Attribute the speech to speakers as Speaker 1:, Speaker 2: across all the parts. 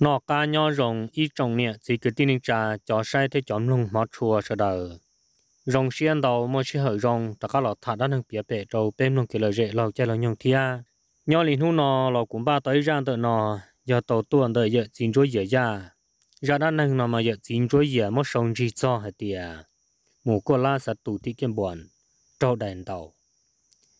Speaker 1: nó cá nhỏ rồng ít trồng nè chỉ cái tin nên trà cho sai thế chọn lùng mà chua sợ đời rồng xiên đầu mà xiên hở rồng ta cá lọ thả đan hàng bìa bể trâu bêm lùng kia lời rễ lầu chơi lầu nhung thia nhỏ lìn hú nó lò cũng ba tới ra tới nó giờ tàu tuần đợi giờ chín chúa giờ ra ra đan hàng nó mà giờ chín chúa giờ mất sông chỉ cho hết tiệt mù cô la sát tủ thị kiêm buồn trâu đèn đầu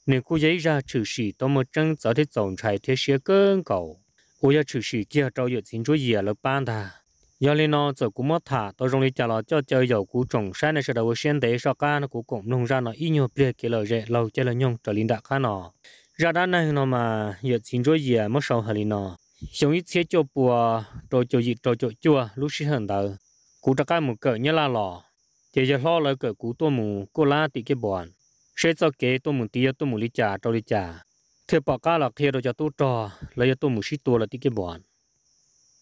Speaker 1: nếu cứ dễ ra trừ sĩ tôi mới chân cho thế tổng trái thế xía cơn cầu 我要出去介绍有清楚野了办的。原来呢，在古莫塔到中里家了，叫叫有古种山的时候，我先得少干的古公弄上了一牛别给了热，老家了用这领导看了。ra đã này nó mà giờ xin cho gì mà sao hả nó xong ít xe cho bùa rồi cho gì rồi cho chua lúc xí hận đầu cú đã cái một cỡ nhớ là lò giờ giờ lo lại cỡ cú tôi mù cô la tị cái bọn sẽ cho kế tôi mù tía tôi mù lý trà tôi lý trà thế bỏ cá là thế rồi cho tôi cho, lấy tôi một ít tôi là tí cái bọn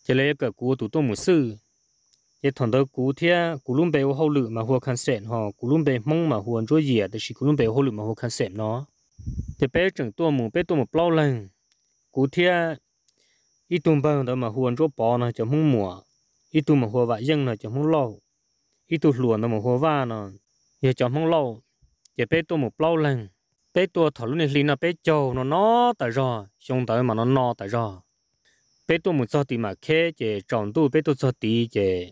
Speaker 1: chỉ lấy cái cú tụi tôi một sư cái thằng đó cú thế cú luôn bề hậu lử mà hùa khăn sẹn ha, cú luôn bề mông mà hùa chúa gì thì chỉ cú luôn bề hậu lử mà hùa khăn sẹn nó thì bé chẳng tôi một bé tôi một bao lần cú thế ít tôi bao đó mà hùa chúa bỏ nó cho mông mùa ít tôi mà hùa vắt dân là cho mông lâu ít tôi luồn nó mà hùa vắt nó giờ cho mông lâu giờ bé tôi một bao lần bé tua thảo lúc này lì nó bé châu nó nó tại rồi xong tới mà nó no tại rồi bé tua muốn sao thì mà khé chè trọng tu bé tua sao thì chè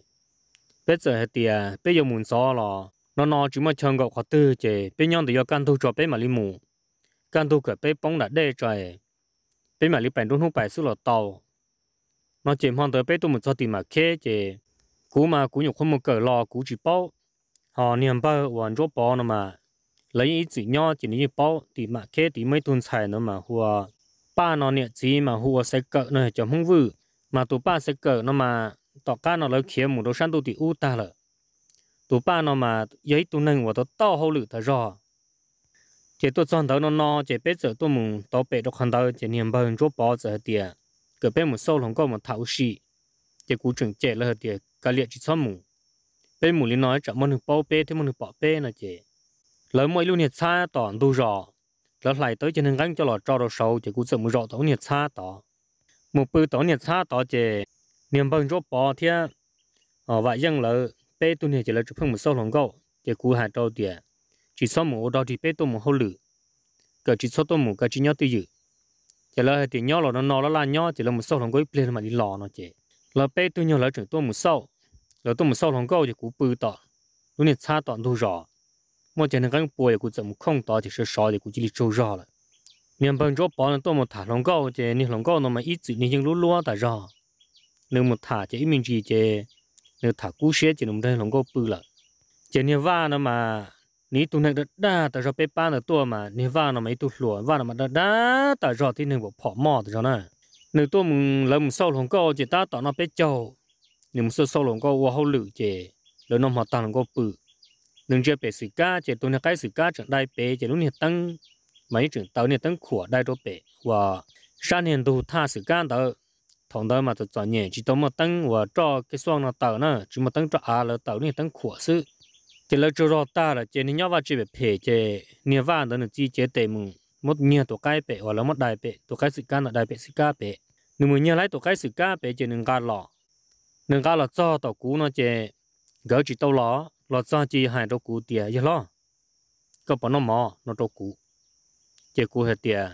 Speaker 1: bé giờ hết tiệt bé giờ muốn sao lo nó nó chỉ mà chân gặp khó tư chè bé nhon thì do can thu cho bé mà li mù can thu cả bé bóng đã đê trời bé mà li bèn đúng không phải số lọt tàu nó chỉ mong tới bé tua muốn sao thì mà khé chè cú mà cú nhục không một cỡ lo cú chỉ bao họ niềm bao hoàn rốt bao nữa mà lấy chỉ nhau chỉ như bao thì mà khi thì mấy tuần xài nữa mà hùa ba nó nhẹ chỉ mà hùa sẽ cỡ này cho không vự mà tụ ba sẽ cỡ nó mà tọt ca nó lấy khía một đồ săn tụ thì u ta lợ tụ ba nó mà giấy tụ nâng và tụ to hậu lử ta rõ chỉ tụ chọn đầu nó no chỉ biết giờ tôi mùng tao bể được hàng tàu chỉ niệm bao nhiêu bao giờ tiệt cái bên một sâu lòng có một thảo sĩ chỉ cú trưởng trẻ là tiệt cái liệt chỉ xóa mùng bên mùng lý nói chẳng muốn được bao bê thêm muốn được bỏ bê là chỉ lỡ mỗi lúc nhiệt xa tỏn đu rò lỡ lại tới trên hàng gắn cho lọ cho đồ sâu chỉ cũng sợ mù rõ tổ nhiệt xa tỏ một bự tổ nhiệt xa tỏ chè niềm bằng vâng rốt bò thia ở ờ, vài dân lỡ bê tu nhiệt chỉ là chụp phong một sâu lòng gạo chỉ cũng hạ trâu tiền chỉ sau một đó thì bê tu một hô lử cờ chỉ sau tu một cờ chỉ nhau tư dự chỉ là thì nhau lọ nó nó là nhau chỉ là một sâu lòng gạo lên mà đi lọ nó chè lỡ bê tu nhau lỡ chụp tu một sâu lỡ tu một sâu lòng gạo chỉ cũng bự tỏ lúc nhiệt xa tỏn đu rò 莫见他刚播一股怎么空到就是少的股就里走绕了。面本着保人多么塔龙高这你龙高那么一直你经路路打绕，那么塔这一面之这那塔古些这那么在龙高不了，这你挖那么。你ตัวนั้นได้แต่เราไปป้านตัวมานี่ว่าเราไม่ตัวหลวว่าเราไม่ได้แต่เราที่หนึ่งบอกพอมอแต่เราน่ะหนึ่งตัวมึงแล้วมึงเศร้าหลงก็จะตาต่อเราไปเจ้าหนึ่งมึงเศร้าหลงก็ว่าเขาหลือเจแล้วน้องมาตาหลงก็ปื้อ nâng chế bể sủi cá chế tôi nhà cái sủi cá chẳng đại bể chế lúc này tăng mấy trường tàu này tăng khổ đại cho bể và sáng hiện tôi tha sủi cá đó thằng đó mà tôi chọn nhẹ chỉ tôi mà tăng và cho cái xoong nó tàu nữa chỉ mà tăng cho à là tàu này tăng khổ sự chế lỡ cho rõ ta là chế nên nhau và chế bể bể chế nhiều vạn đó là chi chế tệ mùng một nhà tổ cái bể hoặc là một đại bể tổ cái sủi cá là đại bể sủi cá bể nếu mà nhà lấy tổ cái sủi cá bể chế nên cá lò nên cá lò cho tàu cũ nó chế gỡ chỉ tàu lò lo cho chỉ hai đầu cụ tiền gì lo có bọn nó mò nó đầu cú chỉ cú hết tiền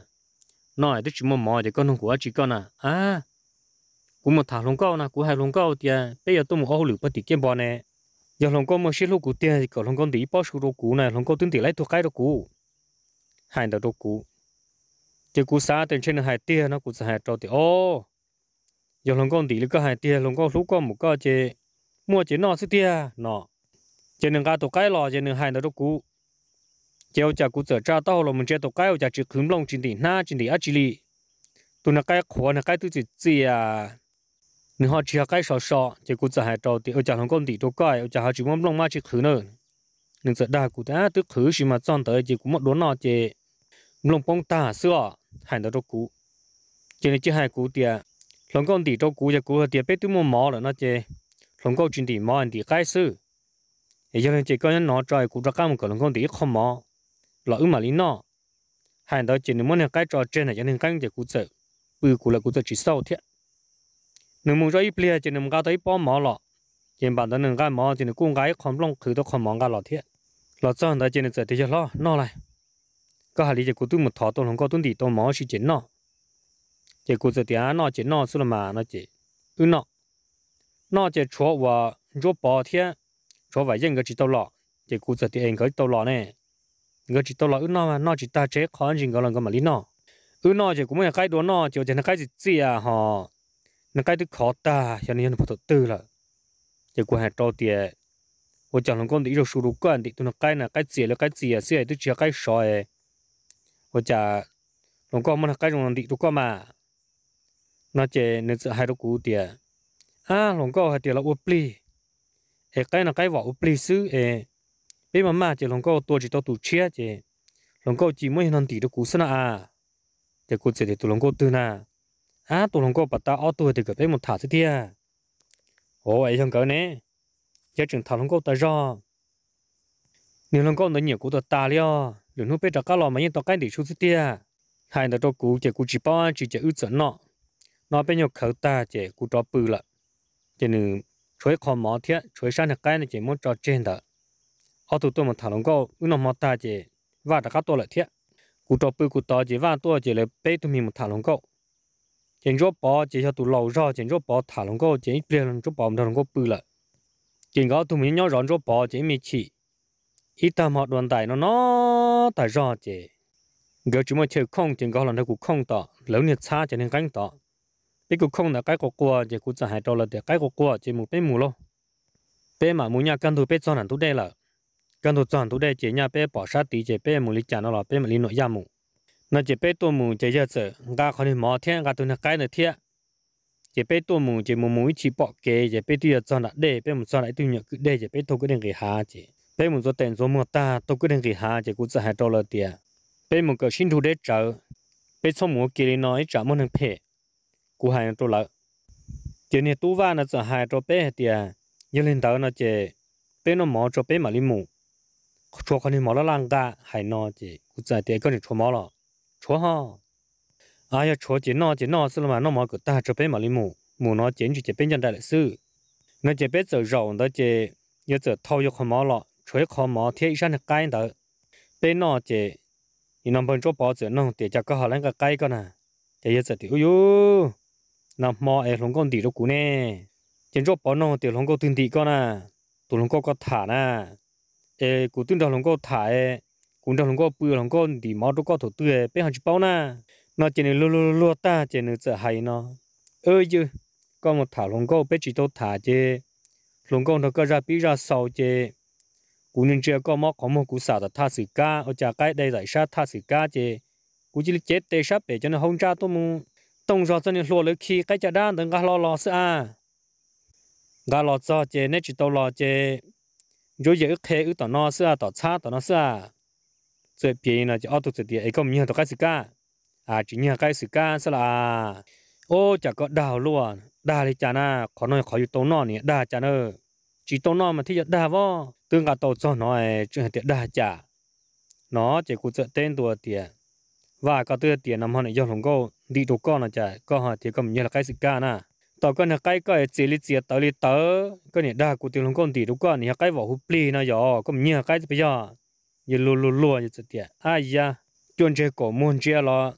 Speaker 1: nói thì chỉ mò mò thì con không của chỉ con à à cú một thằng lông cao nè cú hai lông cao tiền bây giờ tôi muốn hỗ lửa bắt tiền kiếm bọn này giờ lồng cao mà xí lúc cụ tiền thì có lồng cao tí bao số đầu cụ này lồng cao tính tiền lấy thuộc cái đầu cụ, hai đầu đầu cụ, chỉ cụ xa tiền trên là hai tiền nó cụ sẽ hai trâu thì ô giờ lồng cao tí là cái hai tiền lồng cao lúc có một cái chỉ mua chỉ nọ xí tiền nọ chỉ nên cái tổ cái lò chỉ nên hai nó đó kéo chỉ ở chả cũ giờ cha là mình chơi tổ cái ở chả chỉ khử lòng chỉ để na chỉ để ở chỉ li tụi nó cái khó nó cái tụi chỉ gì à nên họ chỉ cái sọ sọ chỉ cũ giờ hai đầu thì ở chả không công thì tổ cái ở chả họ chỉ muốn lòng mà chỉ khử nữa nên giờ đa cũ đã tức khử gì mà chọn tới chỉ cũng một đốn nọ chỉ lòng bóng ta xưa hai nó đó cũ chỉ nên chỉ hai cũ thì lòng công thì tổ cũ chỉ cũ thì biết tụi mua mỏ là nó chỉ lòng công chỉ để mỏ thì cái sự giờ nên chỉ có những nó trời cũng ra cam của lòng con thì không mò là ư mà lý nó hàng đó chỉ nên muốn cái trò trên này cho nên căng chỉ cũng sợ bự cũng là cũng sợ chỉ sâu thiệt nếu muốn cho ít bia chỉ nên cao tới bao mò lọ hiện bản thân nên cái mò chỉ nên cũng cái không lông khử đó không mò cái lọ thiệt lọ cho đó chỉ nên sợ thì cho lo nó lại có hai lý chỉ cũng tu một thọ tôi không có tu thì tôi mò chỉ chỉ nó chỉ cũng sợ thì nó chỉ nó xưa mà nó chỉ ư nó nó chỉ chúa và chúa bỏ thiệt cho vậy dân người chỉ tàu lọ chỉ cụ giờ thì anh người tàu lọ này người chỉ tàu lọ ư nó mà nó chỉ ta chế khó anh gì người làm cái mà lý nó ư nó chỉ cũng muốn cái đồ nó chỉ chỉ là cái gì gì à họ là cái thứ khó ta cho nên nó tự là chỉ cũng là trâu à, tiền 我讲了讲的，一种输入管的，都能改呢，改字了，改字啊，写都只改少诶。我讲，侬讲么呢？改种的都干嘛？那这那这还都古的啊？侬讲还得了我不理。hệ cái là cái vỏ pli sư hệ bây mà mà chỉ lòng câu tua chỉ tao tụ chia chỉ lòng câu chỉ mới nằm tỉ được cú sân à để cú chỉ để tụ lòng câu tư na à tụ lòng câu bắt ta ở tuổi thì gặp bên một thả thế thia ô ấy không có nè giờ trường thảo lòng câu ta do nếu lòng câu nó nhiều cú tụ ta liao rồi nó biết được các lò mà yên tao cái để chú thế thia hai đứa tao cú chỉ cú chỉ bao chỉ chỉ ước chuẩn nọ nọ bây giờ khâu ta chỉ cú cho bự lại chỉ nửa chuối khó mỏ thiết chuối sáng thì cái này chỉ muốn cho trên đó họ tụ tụ một thằng long câu nó mỏ ta chỉ và đã cắt to lại thiết cụ trò bự cụ to chỉ và to chỉ là bê tụi mình một thằng long câu chỉ cho bỏ chỉ cho tụ lâu ra chỉ cho bỏ thằng long câu chỉ liền làm cho bỏ một thằng long câu bự lại chỉ có tụi mình nhau rón cho bỏ chỉ mình chỉ ít ta mỏ đoàn tài nó nó tài ra chỉ giờ chúng mà chơi không chỉ có là nó cũng không tỏ lớn nhiệt xa cho nên cánh tỏ bé cũng không là cái của qua chỉ cũng chẳng hay đâu là để cái của qua chỉ một bé mù lo bé mà mù nhà căn thu bé cho hẳn thu đây là căn thu cho hẳn đây chỉ nhà bé bỏ sát tí chỉ bé mù lý chả nó là bé mà lý nội gia mù nó chỉ bé tôi mù chỉ giờ giờ ga khỏi đi mò thiên ga tôi cái này thiên chỉ bé tôi mù chỉ mù mù chỉ bỏ kế chỉ bé tôi cho là đây bé mù cho lại tôi nhớ cứ đây chỉ bé tôi cái đừng cái hà chỉ bé mù cho tiền số mua ta tôi cái đừng cái hà chỉ cũng chẳng hay đâu là tiền bé mù cái sinh thu để chờ bé xong mù kia nói trả một thằng phe cú hai tu lợ chỉ nên tu va nó sợ hai cho bé thì giờ lên đầu nó chỉ bé nó mò cho bé mà đi mù chúa con đi mò nó lang cả hai nó chỉ cú giờ thì con đi chúa mò lọ, chúa ha ai ya chúa chỉ nó chỉ nó xí mà nó mò cái, ta cho bé mà đi mù mù nó chỉ chỉ bé chân đại lịch sử nó chỉ bé giờ rộng đó chỉ giờ giờ thâu vô con mò lo chúa con mò thiết sản cái đó bé nó chỉ nó bên chỗ bỏ chỉ, nó thì chắc có họ lên cái cái con à chỉ giờ thì ôi nằm mò ở lồng con tỉ đâu cú nè trên chỗ bỏ nó tiểu lồng con tưng tỉ con à tụ lồng con có thả nà ê cú tưng đầu lồng con thả ê cú đầu lồng con bự lồng con tỉ mò đâu có thổ tư ê bé hàng chục bao nà nó trên này lô lô lô ta trên này sợ hay nó ơi chứ con một thả lồng con bé chỉ tao thả chứ lồng con nó có ra bí ra sâu chứ cú nhân chưa có móc có một cú xả tha sự ca ở chả cái đây giải sát tha sự ca chứ cú chỉ chết tê sắp để cho nó không ra tôi muốn tông cho cho nên lúa lấy khi cái chợ đan đừng gà lo lo sợ à gà lo cho chế nên chỉ tàu lo chế rồi giờ ức khé ức tỏ nó sợ tỏ cha tỏ nó sợ rồi bia nó chỉ ở tụt thì ấy không nhiều tàu cái sự cả à chỉ nhiều cái sự cả sợ là ô chả có đào luôn đào thì chả na khó nói khó tàu nó nè đào chả nữa chỉ tàu nó mà thấy thì đào vô tương cả tàu cho nó chưa thì đào chả nó chỉ cụ trợ tên tuổi tiền và có tư tiền nằm hơn này do lòng câu đi đâu con là chả có họ thì có nhiều là cái sự ca na tao con là cái cái chỉ lý chỉ tao lý tớ cái này đa của tiền long con đi đâu con này cái vỏ hụp pli na, giờ có nhiều cái gì bây giờ như lù lù lù như thế tiệt ai ya chuẩn chế cổ môn chế lo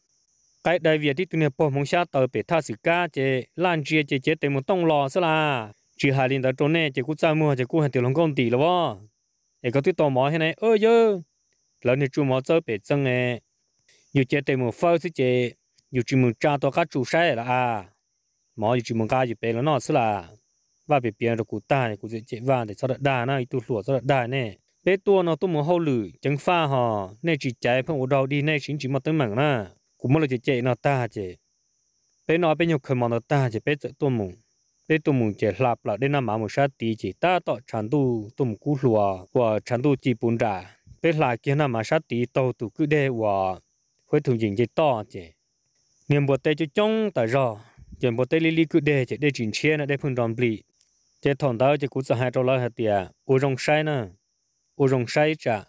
Speaker 1: cái đại việt thì tụi này bỏ mông xa tao bị tha sự ca chế lan chia chế chế tiền một tông lo xí là chỉ hai linh tao trốn này chế cú sao mua chế cú hàng tiền long con đi là vợ ấy có tụi tao mò thế này ơi chứ lần này chú mò chơi bị chân này nhiều chế tiền một phao xí chế yêu chỉ muốn cha tôi cá chủ sai là à mà yêu chỉ muốn cá dù bé là nó xí là và bé bé rồi cụ ta cụ dễ chạy vào để sau đó đà nó tụt lụa sau đó đà nè bé tua nó tôi muốn hậu lử chẳng pha họ nè chỉ chạy phong ổ đầu đi nè chính chỉ mà tới mảng nè cũng mới là chạy chạy nó ta chạy bé nó bé nhiều khơi mà nó ta chạy bé chạy tua mùng bé tua mùng chạy lạp là đến năm mà một sát tí chỉ ta tọt chán tu tua mùng cú lụa và chán tu chỉ bún ra, bé lại kia năm mà sát tí tàu tu cứ đe và với thường diện chạy to chạy niệm bộ tây cho chống tại rõ, chuyện bộ tây lý lý cứ đề chỉ để chỉnh chia nè để phun đòn bì chế thằng đó chỉ cũng sợ hai trâu lo hạt tiệt u rong sai nè u rong sai chả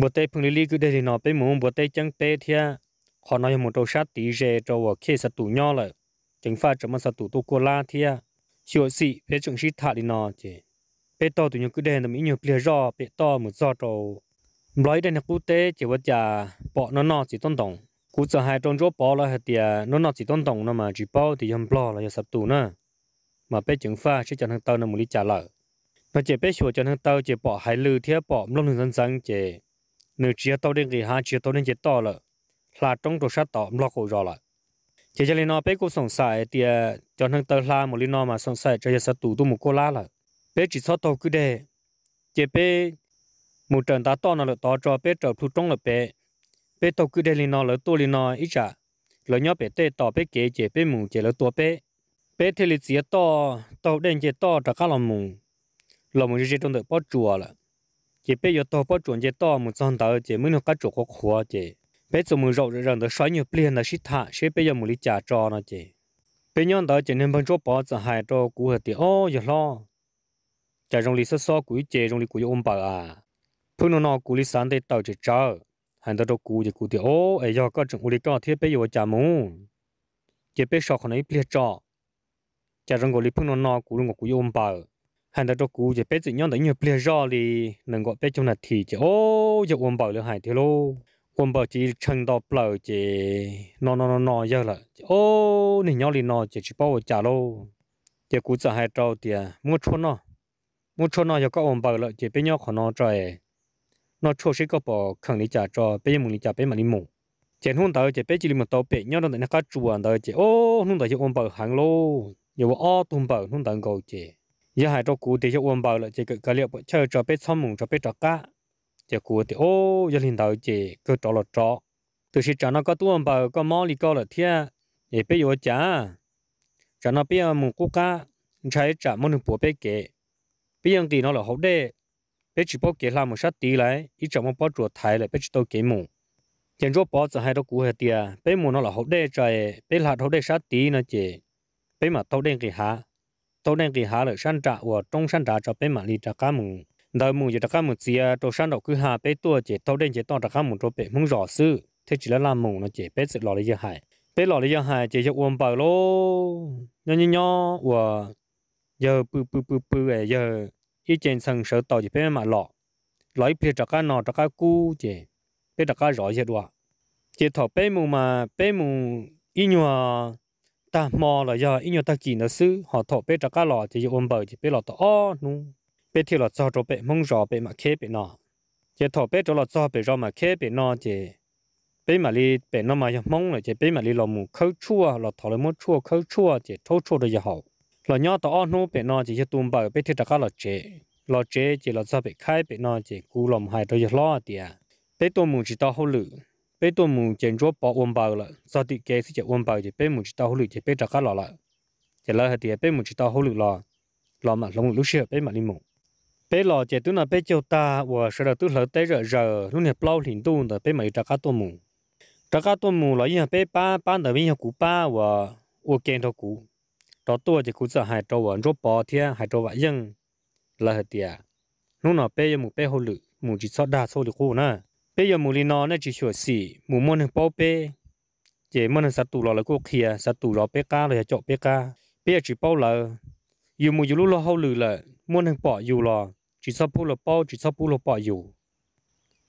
Speaker 1: bộ tây phun lý lý cứ đề thì nó bé muốn bộ tây chẳng bé thia khó nói một trâu sát tỷ rề trâu ở khe sát tủ nho lại chính pha chấm sát tủ tu cô la thia siêu sĩ bé trứng sĩ thà đi nó chế bé to tụi nhau cứ đề là mỹ nhiều bìa rõ, bé to một rõ trâu nói đây là quốc tế chỉ vật chả bỏ nó nọ chỉ tôn tổng cú giờ hai trong chỗ bỏ là hạt nó nó chỉ tôn tổng nó mà chỉ bỏ thì không bỏ là giờ sập tù nữa mà bé chứng pha sẽ cho thằng tao nó một lý trả lợi nó chỉ bé sửa cho thằng tao chỉ bỏ hai lư thiết bỏ lông đường dân dân chỉ nửa chia tao đến kỳ hai chia tao đến chỉ to là là trong tổ sát tỏ lo khổ rồi, lại chỉ cho nên nó bé cũng sống sai thì cho thằng tao la một lý nó mà sống sai cho giờ sập tù tu một cô la là bé chỉ sót tao cứ để chỉ bé một trận ta to nó là to cho bé trở thu trong là bé bé tàu cứ đây lên nó lỡ tôi lên nó ít chả lỡ nhóc bé tê tàu bé kế chế bé mù chế lỡ tua bé bé thế lịch chế to tàu đen chế to trả cá lòng mù lòng mù chế trong đợt bao chùa là chế bé giờ to bao chùa chế to mù son tàu chế mới nó cá chùa có khóa chế bé số mù rộng rằng đợt xoáy nhiều liền là xít thả chế bé giờ mù lý trả cho nó chế bé nhon tàu chế nên bằng chỗ bỏ trả hai cho cú hạt đi, ô giờ lo chả rong lý sơ so cú chế rong lý cú ôm bà à phun nó nó cú lý sáng tê tàu chế chờ hàng đó đâu cú thì cú thì ô ấy do có chúng uli cho thiết bây giờ chả mù chỉ bây sọ này biết cho chả rằng gọi lý phương nó nó cú nó cú ôm bờ hàng đó đâu cú chỉ bây tự nhiên đấy nhiều biết rõ đi nên gọi bây trong là thì chỉ ô giờ ôm bao là hai thế lô ôm bao chỉ chân đó bờ chỉ nó nó nó nó giờ là ô này nhau thì nó chỉ chỉ bao chả lô chỉ cú chả hai trâu thì mua chôn nó mua chôn nó giờ có ôm bao rồi, chỉ bây nhau của nó trời nó cho sĩ có bỏ khẳng lý trả cho bé mùng lý trả bé mà lý mùng chén hôm tới chỉ bé chỉ lý mà tàu bé nhau đó nó cá chuồn tới chỉ ô hôm tới chỉ ôm bờ hàng lô giờ ô tôm bờ hôm tới cầu chỉ giờ hai trâu cú thì chỉ ôm bờ lại chỉ cái cái liệu chơi cho bé xong mùng cho bé cho cá chỉ cú thì ô giờ liền tới chỉ cứ trò lọt trò từ khi trả nó có tuôn bờ có mò lý có là thiên để bé vô trả trả nó bé mùng cú cá trái trả món được bùa bé kệ bây giờ thì nó là hậu đệ bây chỉ bảo cái làm một sát tí lại ít chẳng mong bảo chuột thái lại bây chỉ đâu kế mù chẳng cho bảo cho hai đó cú hệ tia bé mù nó là hậu đê trời bé là hậu đê sát tí nó chỉ bé mà tao đen cái hả, tao đen cái hả là san trả hoặc trong san trả cho bé mà lì trả cá mù đời mù giờ trả cá mù chia cho san đầu cứ hạ bé tua chỉ tao đen chỉ tao trả cá mù cho bé mông rõ sư thế chỉ là làm mù nó chỉ bé sự lò lấy giờ hại bé lò lấy giờ hại chỉ cho uống bờ lô nho nho nho và giờ bự bự bự bự giờ 一件生手到就别嘛老，老一批这个拿这个古件，别这个绕些多。这套白木嘛，白木一年大毛了呀，一年大几呢是，好套别这个老就是温饱就别老到哦侬，别提了早着别蒙着别嘛开别拿，这套别着了早别着嘛开别拿这。bên mà đi bên nó mà mong là chỉ bên mà đi làm mù khâu chua là thọ là mua chua khâu chua chỉ thâu chua được giờ hậu là nhau tao nó bị nó chỉ cho tụm bờ bị thiết cả là chế là chế chỉ là sao bị khai bị nó chỉ cú lòng hại đôi lo tiệt bị tụm mù chỉ tao hậu lử bị tụm mù chỉ cho bỏ ôm bờ là sao thì cái gì chỉ ôm bờ chỉ bị mù chỉ tao hậu lử chỉ bị cả là là chỉ là hai tiệt bị mù chỉ tao hậu lử là là mà lòng lúc xưa bị mà đi mù bị là chỉ tụi nó bị cho ta và sau đó tụi lỡ tới rồi giờ lúc này bao liền tụm rồi bị mày cả tụm mù cả tụm mù là như bị ba ba đời mình học cú ba và ô kiến học cú đó tôi chỉ cứ sợ hai trâu vẫn rốt bỏ thế hai trâu vậy nhưng là hết tiệt lúc nào bây giờ một bé hồ lự một chỉ sót đa số được cô nè bây giờ một lý nó nó chỉ sửa xỉ một môn hàng bao bé chỉ môn hàng sát tù lò là cô kia sát tù lò bé cá là chọn bé cá bây giờ chỉ bao là dù một dù lúc lo hồ lự là môn hàng bỏ dù lò chỉ sợ bao là bao chỉ sợ bao là bỏ dù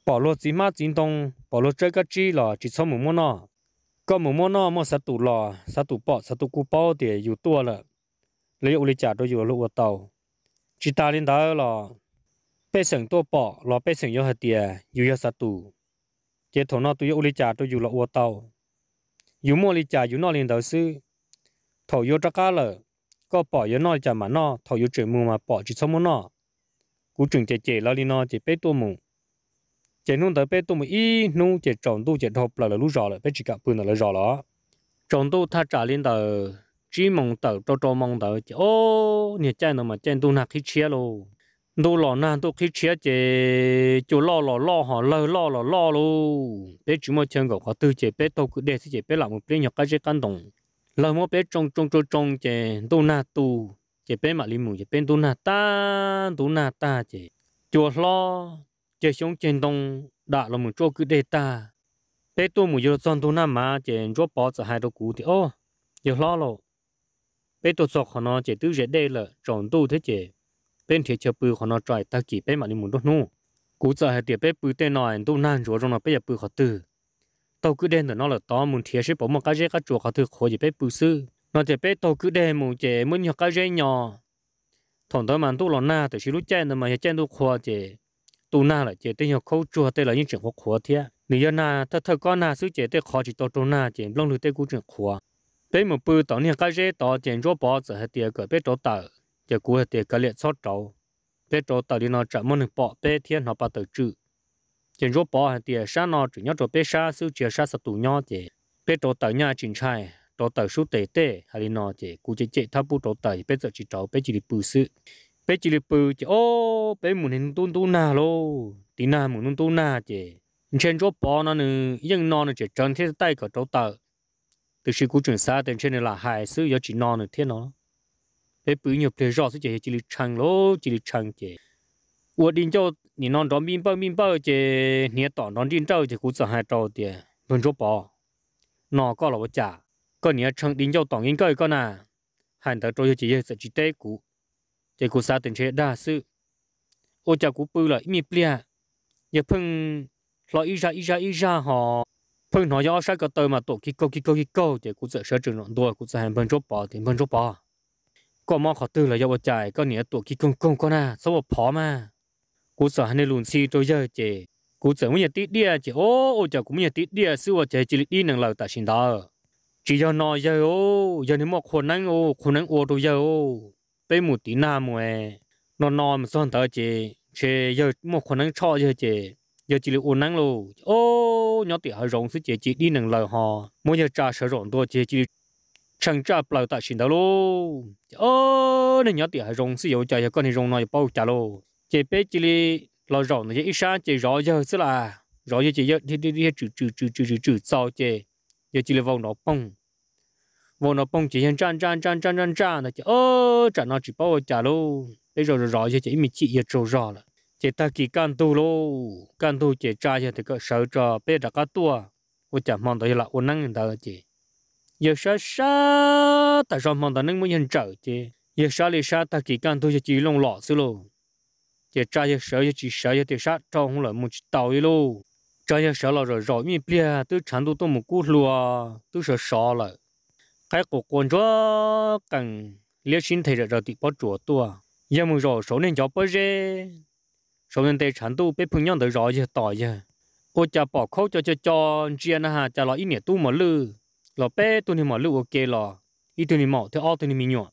Speaker 1: bỏ lô chỉ má chỉ đông bỏ lô chơi cái chi là chỉ sợ một môn nào ก็มือมอนอมอสตูรอสตูปอสตูกูปอเตียอยู่ตัวละเลยอุลิจาตัวอยู่ลูกเตาจิตาลินดาลอเป้เสงตัวปอรอเป้เสงยอหเตีย อยู่ยอสตูเจถนอตัวยอุลิจาตัวอยู่ลูกเตาอยู่มอลิจาอยู่นอลินดาซื้อถอยตะกาละ ก็ปอยนอจามานอถอยเจมือมาปอจิสมนอกูจึงเจเจลอลินอเจเป้ตัวมึง chỉ nông tới bé tụm ý nông chỉ trồng tu chỉ thọc là là lú rõ là bé chỉ cả bùn là là rõ là trồng tu tha trả lên tờ chỉ mong tờ cho cho mong tờ chỉ ô nhiệt chạy nó mà chạy tu nạc khi chia lô tu lò na tu khi chia chỉ chỗ lo lo lo họ lơ lo lo lo lô bé chỉ mới chân gọi có tư chỉ bé tàu cứ để chỉ bé làm một bé nhọc cái chỉ căn đồng lơ mới bé trồng trồng trồng trồng chỉ tu na tu chỉ bé mà limu chỉ bé tu na ta tu na ta chỉ chùa lo chế sống trên đông đã là một chỗ cứ đề ta thế tôi muốn giờ chọn tôi nam mà chế chỗ bỏ cho hai đầu cụ thì ô giờ lo lo bé tôi sọc họ nó chế tứ dễ đây là tròn tu thế chế bên thế chế bự họ nó trải ta kỳ bên mà đi muốn đốt nu cụ giờ hai tiệp bé bự tên nói tôi nan chỗ trong nó bây giờ bự họ từ tàu cứ đen nó là to muốn thiệt sẽ bỏ một cái dễ cái chỗ họ thực khỏi chế bé bự sư nó chế bé tàu cứ đen một chế muốn nhỏ cái gì nhỏ thằng đó mà tôi lo na từ xí lúc chơi nữa mà chơi tôi khoa chế tu na là chỉ tới nhau khâu chùa tới là những chuyện khó khó thế nếu như na ta thợ con na suy chỉ tới khó chỉ to tu na chỉ long lư tới cũng chuyện khó tới một bữa tao nhà cái gì tao chỉ cho bỏ giờ hết tiền cái bé tao tao giờ cú hết tiền cái liệt sót trâu bé tao tao đi nó chậm một bỏ bé thiên nó bắt tự chữ chỉ cho bỏ hết tiền sáng nó chủ nhớ cho bé sáng suy chỉ sáng sát tu nhau chỉ bé tao tao nhà chính trai tao tao suy tệ tệ hay là nó chỉ cú chỉ chỉ tháp bu tao tao bé giờ chỉ trâu bé chỉ đi bự sự bé chỉ là bự chứ ô bé muốn hình tuôn tuôn nà lô tí nà muốn tuôn tuôn nà chứ trên chỗ bò nó nè nhưng nó nè chỉ chân thế tay cả chỗ tờ từ khi cú chuyển xa đến trên là hải sư do chỉ nó nè thế nó bé bự nhập thế rõ sự chỉ chỉ là chăng lô chỉ là chăng chứ ủa đi cho 你弄到面包面包这，你到弄点粥这，古早还粥的，弄着包，哪个了我家？个你称点粥当应该个呢？还得做些这些实际代股。เจกูซาติงเชด้าซื้อโอจากูปือเลยมีเปลี่ยอย่าเพิ่งรออีจาอีจาอีจาหอเพิ่งหนอยอใช้ก็เติมมาตกกิกโกกิกโกคิกโกเจกูจะเสียจึงหนอนตัวกูจะเห็นเพิ่งจบปอถึงเพิ่งจบปอก็มองขอตื้อเลยยาวใจก็เหนียตัวกิกกงก็น่าสวบพอมากูสอนในลุนซีตัวเยอะเจกูจะไม่อยากติดเดียเจโอ้โอจากูไม่อยากติดเดียซื้อว่าเจจิลอีนังเราตัดสินดาจียอนอยเยอะโอยันนี่มอกคนนั้นโอคนนั้นโอตัวเยอะโอ bây mù tí na mù ấy nó nó mà son tớ chị chị giờ một khả năng cho giờ chị giờ chị liệu u năng luôn ô nhỏ tỷ hơi rộng sự chị chị đi nâng lời họ mỗi giờ trà sợ rộng tôi chị chị chẳng trà blau tại xin đó luôn ô nên nhỏ tỷ hơi rộng sự dầu trời con thì rộng nói bao trả luôn chị bé chị li lo rộng thì ít sáng chị rõ giờ tức là rõ giờ chị giờ đi đi đi trừ trừ trừ trừ trừ trừ sau chị giờ chị liệu vào nó bông vô nó bông chỉ hiện tràn tràn tràn tràn tràn tràn là chỉ ơ tràn nó chỉ bao trả lô bây giờ rồi rõ cho chỉ mình chị giờ trâu rõ là chỉ ta kỳ can tu lô can tu chỉ trả cho thì có sợ cho bây giờ có tua ô chả mong tới là ô năng người ta chỉ giờ sa sa ta sao mong tới năng muốn hiện trở chỉ giờ sa lì sa ta kỳ can tu cho chỉ lông lọ xí lô chỉ trả cho sợ cho chỉ sợ cho thì sa trong không lợi một chỉ tàu đi lô trả cho sợ là rồi rõ mi bia tôi chẳng tu tôi một cú lùa tôi sợ sợ lại cái cổ quan chó cần liếc xin thấy rồi thì bỏ chuột tua giờ mình rồi số nên cho bớt rê số nên để chán tu biết phương nhân tới rồi chứ tỏi chứ cô cha bỏ khâu cho cho cho chia na ha cha lo ít nhiệt tu mà lư lo bé tu thì mà lư ok lo ít tu thì mỏ thì ao tu thì mi nhọn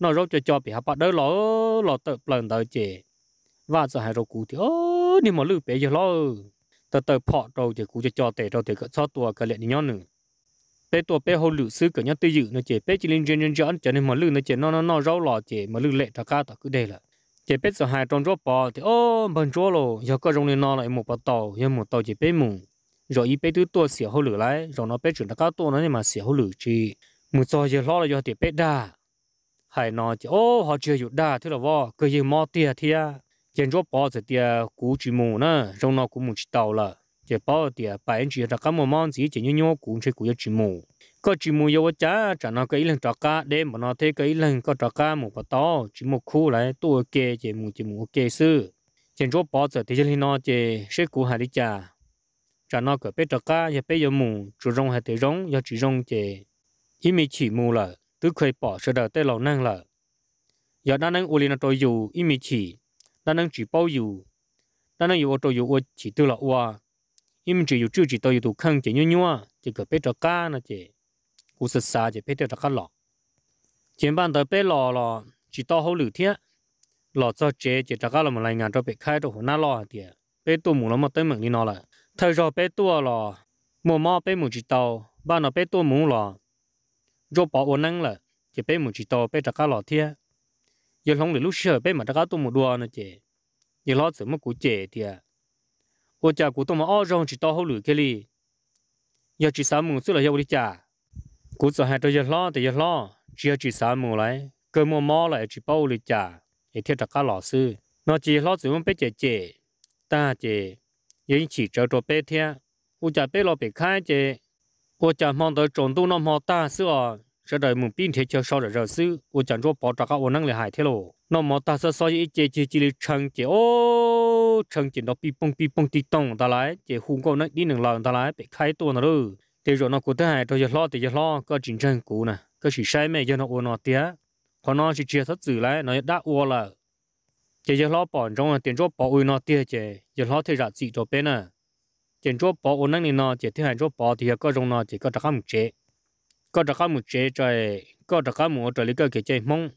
Speaker 1: nó rồi cho cho bị hạ bắt đỡ lo lo tự lần đầu chế và giờ hai rồi cú thì ơ thì mà lư bé giờ lo tự tự bỏ rồi thì cú cho cho tệ rồi thì cho tua cái lệ nhon nữa bé tổ bé hồ lử sư cả nhà tư dự nó chỉ bé chỉ lên trên trên trên cho nên mà lử nó chỉ nó nó nó rau lò chỉ mà lử lệ ra cá tao cứ đây là chỉ bé sợ hai trong rau bò thì ô bằng rau lò giờ có trong này nó lại một bát tàu giờ một tàu chỉ bé mù rồi y bé thứ tua xỉa hồ lử lại rồi nó bé chuyển ra cá tua nó nhưng mà xỉa hồ lử chỉ một giờ giờ lo là giờ thì bé đa hai nó chỉ ô họ chưa dụ đa thế là vò cứ như mò tia thia trên rau bò thì tiệt cú chỉ mù nữa rồi nó cũng một chỉ tàu là chỉ bảo thì bà anh chị ra cái một món gì chỉ nhau cũng chơi cũng chỉ mù có chỉ mù yêu cha chẳng nó cái lần trọ cá để mà nó thấy cái lần có trọ cá một cái to chỉ một khu lại tôi kê chỉ mù chỉ mù kê sư trên chỗ bảo giờ thì chỉ nó chỉ sẽ cũng hay đi cha chẳng nó cái bé trọ cá giờ bé giờ mù chủ rong hay thì rong giờ chỉ rong chỉ ít mi chỉ mù là tôi khơi bỏ sợ đợi tới lâu năng là giờ đang năng uli nó tôi dù ít mi chỉ đang năng chỉ bảo dù đang năng dù tôi dù chỉ tư là qua 因为只有自己都有度坑，只妞妞啊，这个别着干了这，故事啥就别着干了，前半都别老了，只到后六天，老早这就这个了么来俺这别开着湖南老的，别多木了么等门里那了，他说别多了，莫嘛别木知道，把那别多木了，若把我弄了，就别木知道别这个老天，也从里路上别么这个多木多呢这，也老怎么过节的。我家古董么二张只到后路去哩，要只三亩水了要我的家，古早还都一浪的一浪，只要只三亩来，跟么猫来只包我的家，一天这个老师，那只老子们别姐姐，大姐，引起这着白天，我家白老白看姐，我家忙得中途那么大事啊，这在门边贴就烧着热水，我讲着包这个我能厉害的喽。nó mà ta sẽ soi chế chế chế chân chế ô chân chế nó bị bông bị bông tí tông ta lại chế hùng câu nó đi nương lòng ta lại bị khai tua nó rồi thế rồi nó cố thế này thôi giờ lo thì giờ lo có chính chân cũ nè có chỉ sai mẹ cho nó ô nó tía còn nó chỉ chia thất tử lại nó đã ô là chế giờ lo bỏ trong tiền chỗ bỏ ui nó tía chế giờ lo thì rạ gì cho bên nè tiền chỗ bỏ ô năng này nó chế thế này chỗ bỏ thì có trong nó chỉ có đặc không chế có đặc không chế trời có đặc không ở trời lý cơ cái chế mong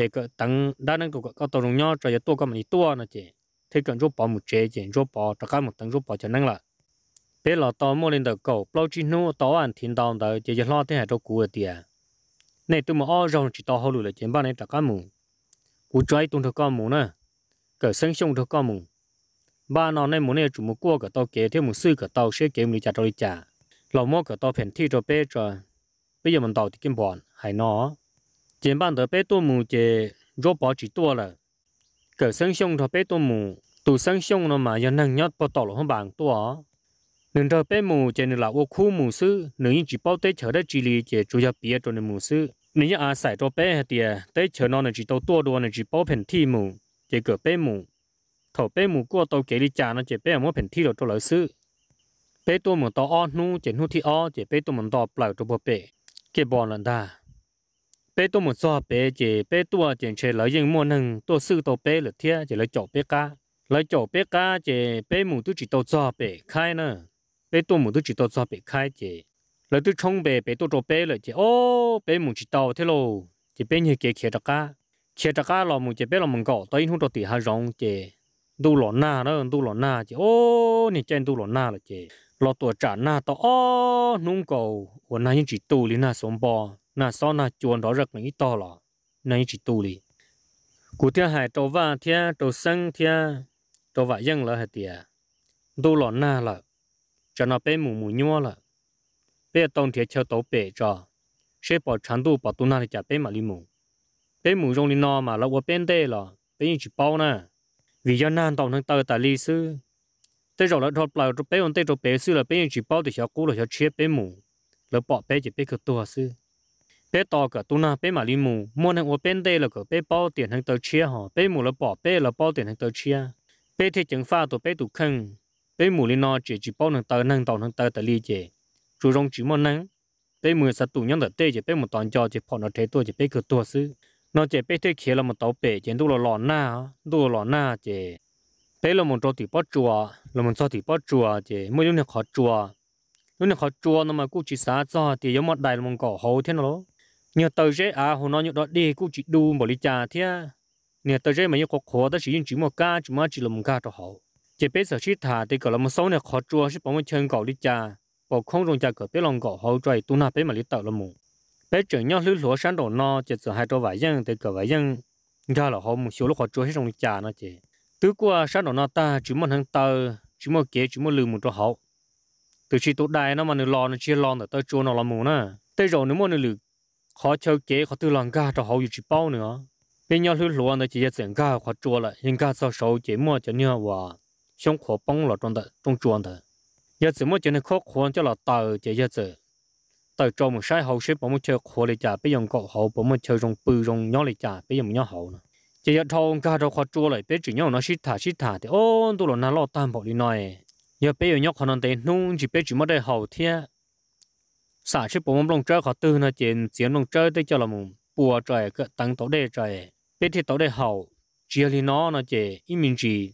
Speaker 1: thế cái tăng đa năng của các tàu nhỏ cho tôi có mình tua nó chị thế cần rút bỏ một chế chị rút bỏ tất cả một tăng rút bỏ cho năng là thế là tàu mua lên tàu cầu bao chi nô tàu ăn thiên tàu tàu chỉ chỉ lo thế hệ tàu cũ tiền này tôi mà ở rong chỉ tàu hồ lù là chuyện bao này tất cả mù cú trái tung thằng con mù nữa, cái sinh sống thằng con mù ba nó này muốn này chủ một cua cái tàu kế theo một sư cái tàu sẽ kế một trả tàu đi trả lò mua cái tàu phèn thi cho bé cho bây giờ mình tàu thì kiếm bọn hay nó 肩膀的白多母节肉包吃多了，狗生胸的白多母，都生胸了嘛，要能要不到了很棒多啊。nên thờ bé mù chỉ nên là ô khu mù sư nếu chỉ bao tới chờ chỉ lì chỉ chủ yếu bia cho nên mù sư nếu như à xài cho bé thì tới là chỉ tàu tua đồ là chỉ bao phần thi mù chỉ cửa bé mù thầu bé mù qua tàu kể đi chả nó chỉ bé mỗi phần thi rồi cho lợi sư bé tua mù nu chỉ nu thi o chỉ bé tua mù tàu blau cho bố bé cái bọn lần ta bé tôi một so bé chỉ bé tua chỉ chơi lấy những môn hàng tôi sư tôi bé là thế chỉ lấy chỗ bé cá lấy chỗ bé cá chỉ bé mù tôi chỉ tôi so bé khai nữa bé tôi mù tôi chỉ tôi so bé khai chỉ lấy tôi trông bé bé tôi cho bé là chỉ ô bé mù chỉ tàu thế lô chỉ bé như kia kia đặc cá kia đặc cá là mù chỉ bé là mùng cỏ tới không cho tỷ hai rong chỉ đu lọ na đó đu lọ na chỉ ô nè trên đu lọ na là chỉ lọ tuổi trả na tao ô nung cầu của nay chỉ tu lý na sống bò na so na chuồn đó rất này to lọ này chỉ tu đi cụ thiên hải trâu va thiên trâu sang thiên trâu vạ yên là hết tiệt đu lọ na là cho nó bé mù mù nhua là bé tông thiệt cho tổ bé cho sẽ bỏ chăn tu bỏ tu na thì chả bé mà li mù bé mù trong đi no mà là qua bên đây là bé chỉ bao na vì cho nan tông thằng tơ tại li sư tới rồi là thọt lại cho bé on tới cho bé sư là bé như chỉ bao thì 小姑了小切 bé mù là bỏ bé chỉ bé cái tua sư bé to cả tu na bé mà li mù muốn hàng ô bên đây là cả bé bao tiền hàng tàu chia họ bé mù là bỏ bé là bao tiền hàng tàu chia bé thì chẳng pha tụ bé tụ khăn bé mù li no chỉ chỉ bao hàng tàu hàng tàu hàng tàu tàu li chỉ chủ rong chỉ mua nắng bé mù sát tụ nhân tàu tê chỉ bé một toàn cho chỉ bỏ nó thế tua chỉ bé cửa tua xứ nó chỉ bé thế kia là một tàu bé chỉ tu là lò na tu là lò na chỉ bé là một trâu thì bao chùa là một trâu thì bao chùa chỉ mỗi lúc này khó chùa lúc này khó chùa nó mà cũng chỉ xá cho thì giống một đại là một cỏ hầu thế nào nhiều tàu chế à hồ nó nhiều đó đi cũng chỉ đủ một lý cha thế nhiều tàu chế mà nhiều khó khó đó chỉ chỉ một cá chỉ mà chỉ là một cho họ. chỉ biết sở chỉ thả thì gọi là một số này khó chua chỉ bằng một chân cầu lý cha bỏ không trong cha cỡ biết lòng cầu hậu trời tu na biết mà lý tàu là mù biết chữ nhau lưỡi lúa sáng đồ no chỉ sợ hai trâu vải dân thì cỡ vải dân ra là họ một số lúc khó chua hết trong lý cha nó chỉ từ qua sáng đồ no ta chỉ một thằng tàu chỉ một kế chỉ một lư một cho họ. từ khi tụ đại nó mà nó lo nó chia lo nó tới chua nó là mù nè tới rồi nếu mà nó lử khó chơi kế khó tư lòng cả cho hậu chỉ bao nữa bên nhau lưu lúa nó chỉ dẫn cả khó chua lại nhưng ga sau sáu chỉ mua cho nhau và xong khó bông là trong đời trong chuồng đời giờ chỉ mua cho nên khó khó cho là tờ chỉ giờ chỉ tờ cho một sai hậu sẽ bỏ một chơi khó để trả bây giờ cậu hậu bỏ một chơi trong bự trong nhau để trả bây giờ một nhau hậu nữa chỉ giờ thâu ga cho khó chua lại bây chỉ nhau nó xí thả xí thả thì ôn tôi là nó lo tan bỏ đi nói giờ bây giờ nhau khó nó tới nung chỉ bây chỉ mất đây hậu thiệt sản xuất bộ mông lông chơi khó tư nó chuyện chuyện lông chơi tới cho là mùng bùa trời cái tăng tổ đề trời bé thì tổ đề hậu chia li nó nó chỉ ý mình chỉ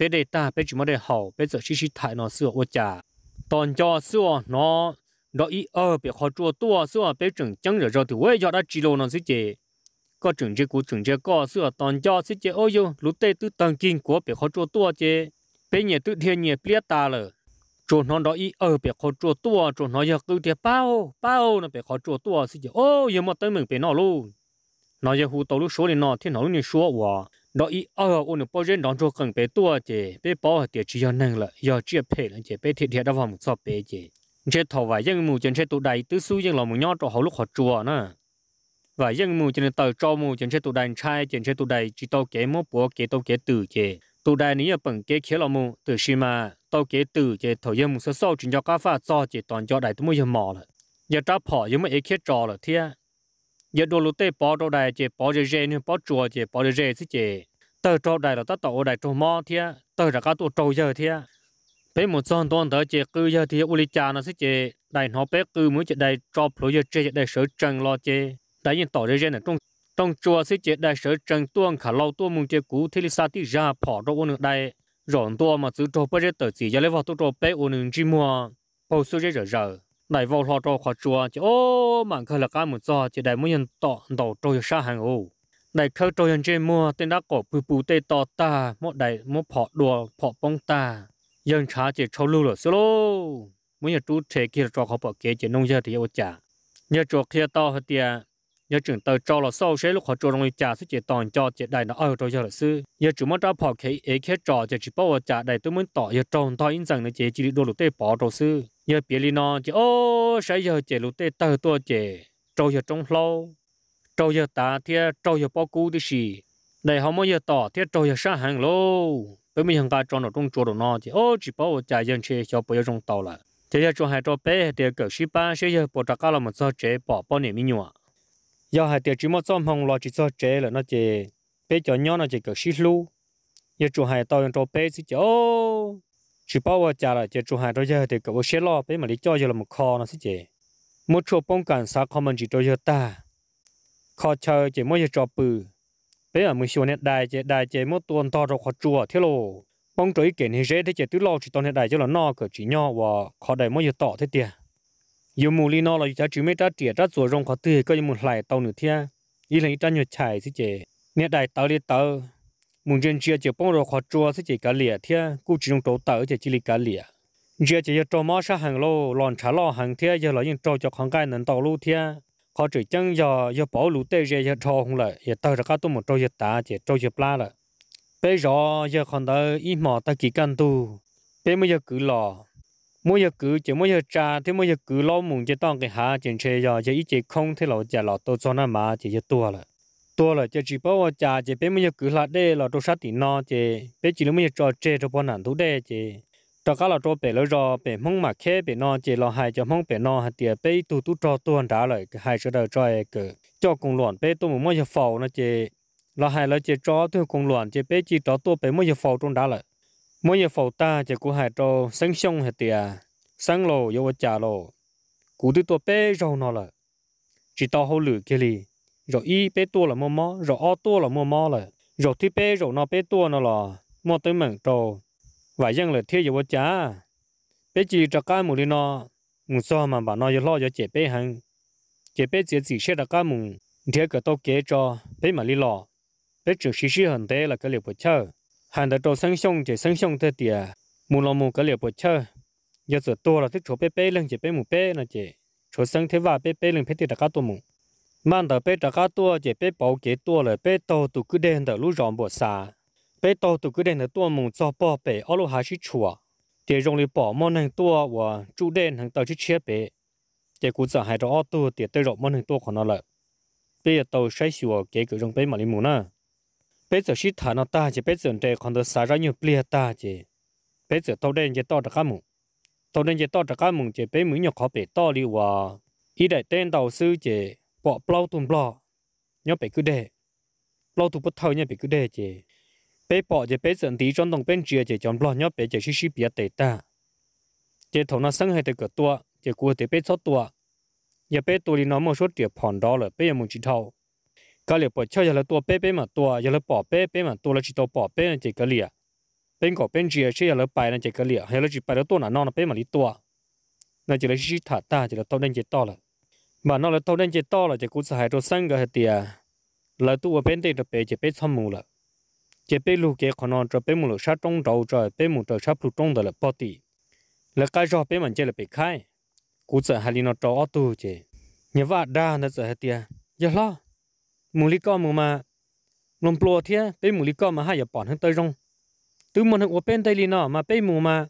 Speaker 1: bé đề ta bé chỉ mới đề hậu bé giờ chỉ chỉ thay nó sửa ô chả toàn cho sửa nó đó ý ở bé khó chua tua sửa bé chừng chẳng rồi rồi thì quê cho đã chỉ lô nó sửa chỉ có chừng chỉ cú chừng chỉ có sửa toàn cho sửa chỉ ôi yo lú tê tư tăng kinh của bé khó chua tua chứ bé nhẹ tự thiên nhẹ biết ta rồi chỗ nó đó ý ở ờ, bề khó chỗ tua chỗ nó giờ cứ thế bao bao nó bề khó chỗ tua thì ô giờ mà tới mình bề nó luôn nó giờ hú tàu lúc số này nó thì nó lúc số hòa đó ý ở ờ, ô nó bao giờ đón chỗ cần bề tua chứ bề bao thì chỉ giờ năng là giờ chỉ bề là chứ bề thiệt thiệt đâu vòng sọp bề chứ chế thầu vài dân mù trên chế tụ đầy tứ su dân là mù nhót chỗ hậu lúc họ chùa nè và dân mù trên tờ cho mù trên chế tụ đầy trai trên chế tụ đầy chỉ tàu kế mốt búa kế tàu kế tử chứ tu đại ní ở bằng kế khía lò mù từ xí mà tàu kế từ chế thổi yên mù sơ sâu chuyện cho cá pha cho chế toàn cho đại tụi mua yên mò là giờ ta phỏ yên mà ấy khía cho là thia giờ đồ lụt tê bỏ đồ đại chế bỏ dê dê nhưng bỏ chùa chế bỏ dê dê chứ chế tờ trò đại là ta tàu đại trò mò thia tờ là cá tu trâu giờ thia bên một son toàn tờ chế cứ giờ u uli cha nó chứ chế đại nó bé cứ mới chế đại cho pro giờ chế đại sửa chân lo chế đại yên tàu dê dê này trong trong chùa sẽ chế đại sở trần tuông khả lâu tuông mùng chế cú thế lý sa tí ra bỏ đồ ôn được đại rộn tuông mà giữ trò bớt chế tờ chỉ cho lấy vào tu trò bé ôn được chi mua hồ sư chế rở rở đại vào lò trò khó chùa chế ô mảng khởi là cái một do chế đại muốn nhân tọ đầu trôi sa hàng ô đại khơi trôi nhân chế mua tên đã cổ bù bù tê to ta một đại một bỏ đùa bỏ bông ta dân trả chế châu lưu rồi xô lô muốn nhà chú thế kia trò khó bỏ kế chế nông gia thì ô chả nhà trò kia to hơn tiền nhớ trường tàu cho là sau sẽ lúc họ cho rằng trả sẽ chỉ toàn cho chỉ đại nó ở cho giờ sư nhớ chủ mất ra bỏ cái ấy cái trò chỉ chỉ bảo trả đại tôi muốn tỏ nhớ trường thôi in rằng nó chỉ chỉ đồ lục tê bỏ trong sư nhớ biệt ly nó chỉ ô sẽ giờ chỉ lục tê tờ tôi chỉ cho giờ trong lâu cho giờ ta thiệt cho giờ bao cú đi gì, đại họ mới giờ tỏ thiệt cho giờ sang hàng lô bởi mình hàng ta cho nó trong chùa đồ nó chỉ ô chỉ bảo trả dân chơi cho bây giờ trong tàu là chỉ giờ trong hai trò bé thì cỡ sĩ ba sẽ giờ bỏ trả cá là một số chế bỏ bao miếng nhau giờ hai tiệt chỉ một trăm hồng lo chỉ cho trẻ là nó chỉ bé cho nhỏ nó chỉ có xí lu giờ chủ hai tao cho bé xí chỗ chỉ bảo giờ trả là giờ chủ hai đó giờ thì có xí lo bé mà đi cho giờ là một kho nó xí chỉ một chỗ bông cản xã kho mình chỉ cho giờ ta kho chơi chỉ mỗi giờ cho bự bé ở mười số này đại chỉ đại chỉ mỗi tuần to rồi kho chùa thế lô bông trời kiện thì dễ thế chỉ tứ lo chỉ tuần này đại cho là no cỡ chỉ nhỏ và kho đại mỗi giờ tỏ thế tiền 有木里那了，有家只没打铁，这做容可对，个有木来到那天，一人一张药材是这，你带到里到，木人只就帮着可做是这个裂天，估计用刀刀就这里个裂，只就要找马上行喽，乱查乱行天，要老人找着看看能道路天，可这将要要暴露带热要超红了，也到这个都没找一打，就找一不了，别说要看到一毛到几干多，别没有够了。mỗi giờ cứ chỉ mỗi giờ trà thì mỗi giờ cứ lo mùng cái hạ chỉ chơi giờ chỉ ít chỉ không thế là chỉ là tôi cho nó mà chỉ chỉ tua rồi tua rồi chỉ chỉ bảo trà chỉ bé mỗi giờ cứ là đây là tôi sát thì nó chỉ bé chỉ là mỗi giờ trò chơi cho bọn nạn thú đây chỉ trò cá là trò bé lỡ rồi bé mông mà khé bé nó chỉ là hai cho mông bé nó hạt tiệt bé tu tu trò tuần đã rồi hai số đầu trò cái cho cùng loạn bé tôi mỗi giờ phao nó chỉ là hai là chỉ trò tôi công loạn chỉ bé chỉ trò tôi bé mỗi giờ phao trong đã rồi mỗi giờ phẫu ta chỉ cú hải trò sáng sông hết tiệt sáng lô yêu vợ cha lô cú tự tua bé rau nó là chỉ tao hậu lử kia li rồi y bé tua là mò mò rồi o tua là mò mò là rồi thứ bé rồi nó bé tua nó là mò tới mảng trò và dân là thiếu yêu vợ cha bé chỉ cho cái mù đi nó mù so mà bà nó yêu lo cho trẻ bé hàng trẻ bé chỉ chỉ sẽ là cái mù thiếu cái tao kế cho bé mà đi lo bé chỉ xí xí hận thế là cái liệu vợ cha hàn đã trộn sáng sông chỉ sáng sông thế tiệt mù lo mù cái liệu bớt chơi giờ sửa to là thích chỗ bé bé lên chỉ bé mù bé là chỉ chỗ sáng thế và bé bé lên phải tiệt đặc cá to mù mang tờ bé đặc cá to chỉ bé bảo chỉ to là bé to tụ cứ đen tờ lũ ròng bớt xa bé to tụ cứ đen tờ to mù cho bỏ bé ở lũ hà sĩ chùa để rong li bảo món hàng to và chủ đen hàng tàu chỉ chia bé để cú giờ hai trò to tiệt tới rộng món hàng to của nó lợi bây giờ tàu say sủa kể cứ rong bé mà li mù na bây giờ xí thà nó ta chỉ bây giờ đây còn được xả ra nhiều bia ta chỉ bây giờ tao đây chỉ tao được cái mùng tao đây chỉ tao được cái mùng chỉ bây mới nhiều khó bị to đi hòa ý đại tên đầu sư chỉ bỏ bao tùm bao nhớ bị cứ để bao tùm bất thâu nhớ bị cứ để chỉ bây bỏ chỉ bây giờ thì trong đồng bên chia chỉ chọn bao nhớ bây giờ xí xí bia tệ ta chỉ thầu nó sinh hay được cái tua chỉ cua thì bây số tuổi, giờ bây tuổi đi nói số tiền phòn đó rồi bây giờ mình chỉ thầu cái liệu bỏ cho giờ là tua bé bé mà tua giờ là bỏ bé bé mà tua là chỉ tua bỏ bé là chỉ cái liệu bên cổ bên chia chỉ giờ là bài là chỉ cái liệu giờ là chỉ bài là tua là non là bé mà đi tua là chỉ là chỉ thả ta chỉ là tao lên chỉ to là mà nó là tao lên chỉ to là chỉ cũng sai rồi sang cái hạt tiền là tua bên đây là bé chỉ bé xong mù là chỉ bé lúc kia khả năng cho bé mù là sát trung đầu cho bé mù cho sát phụ trung đó là bỏ đi là cái cho bé mình chỉ là bé khai cũng sai hay là nó cho tu chỉ như vậy đa nó sẽ hạt tiền giờ lo mù lý co mù mà lồng bùa thế bê mù lý co mà hai giờ bỏ hắn tới rong từ một hàng ô bên tây lì nọ mà bê mù mà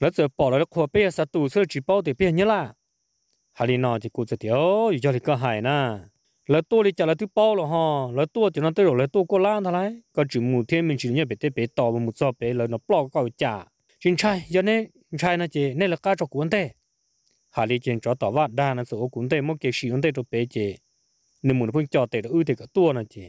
Speaker 1: lỡ giờ bỏ rồi khó bê, sát tù sơ chỉ bao để bê như là hà lì nọ chỉ cố chỉ thiếu dù cho lì co hài na lỡ tua lì trả lại thứ bao rồi ha lỡ tua chỉ nó tới rồi lỡ tua cô lan thà lấy có chỉ mù thêm mình chỉ nhớ bê tê bê to mà một so bê lỡ nó bỏ cái chả chính trai giờ nên trai nó chỉ nên là cá cho cuốn tê hà lì chỉ cho tỏ vạt đa nó sổ cuốn tê một cái gì cuốn tê cho bé chỉ nên muốn phun cho tệ là ưu thì cả tua nó chị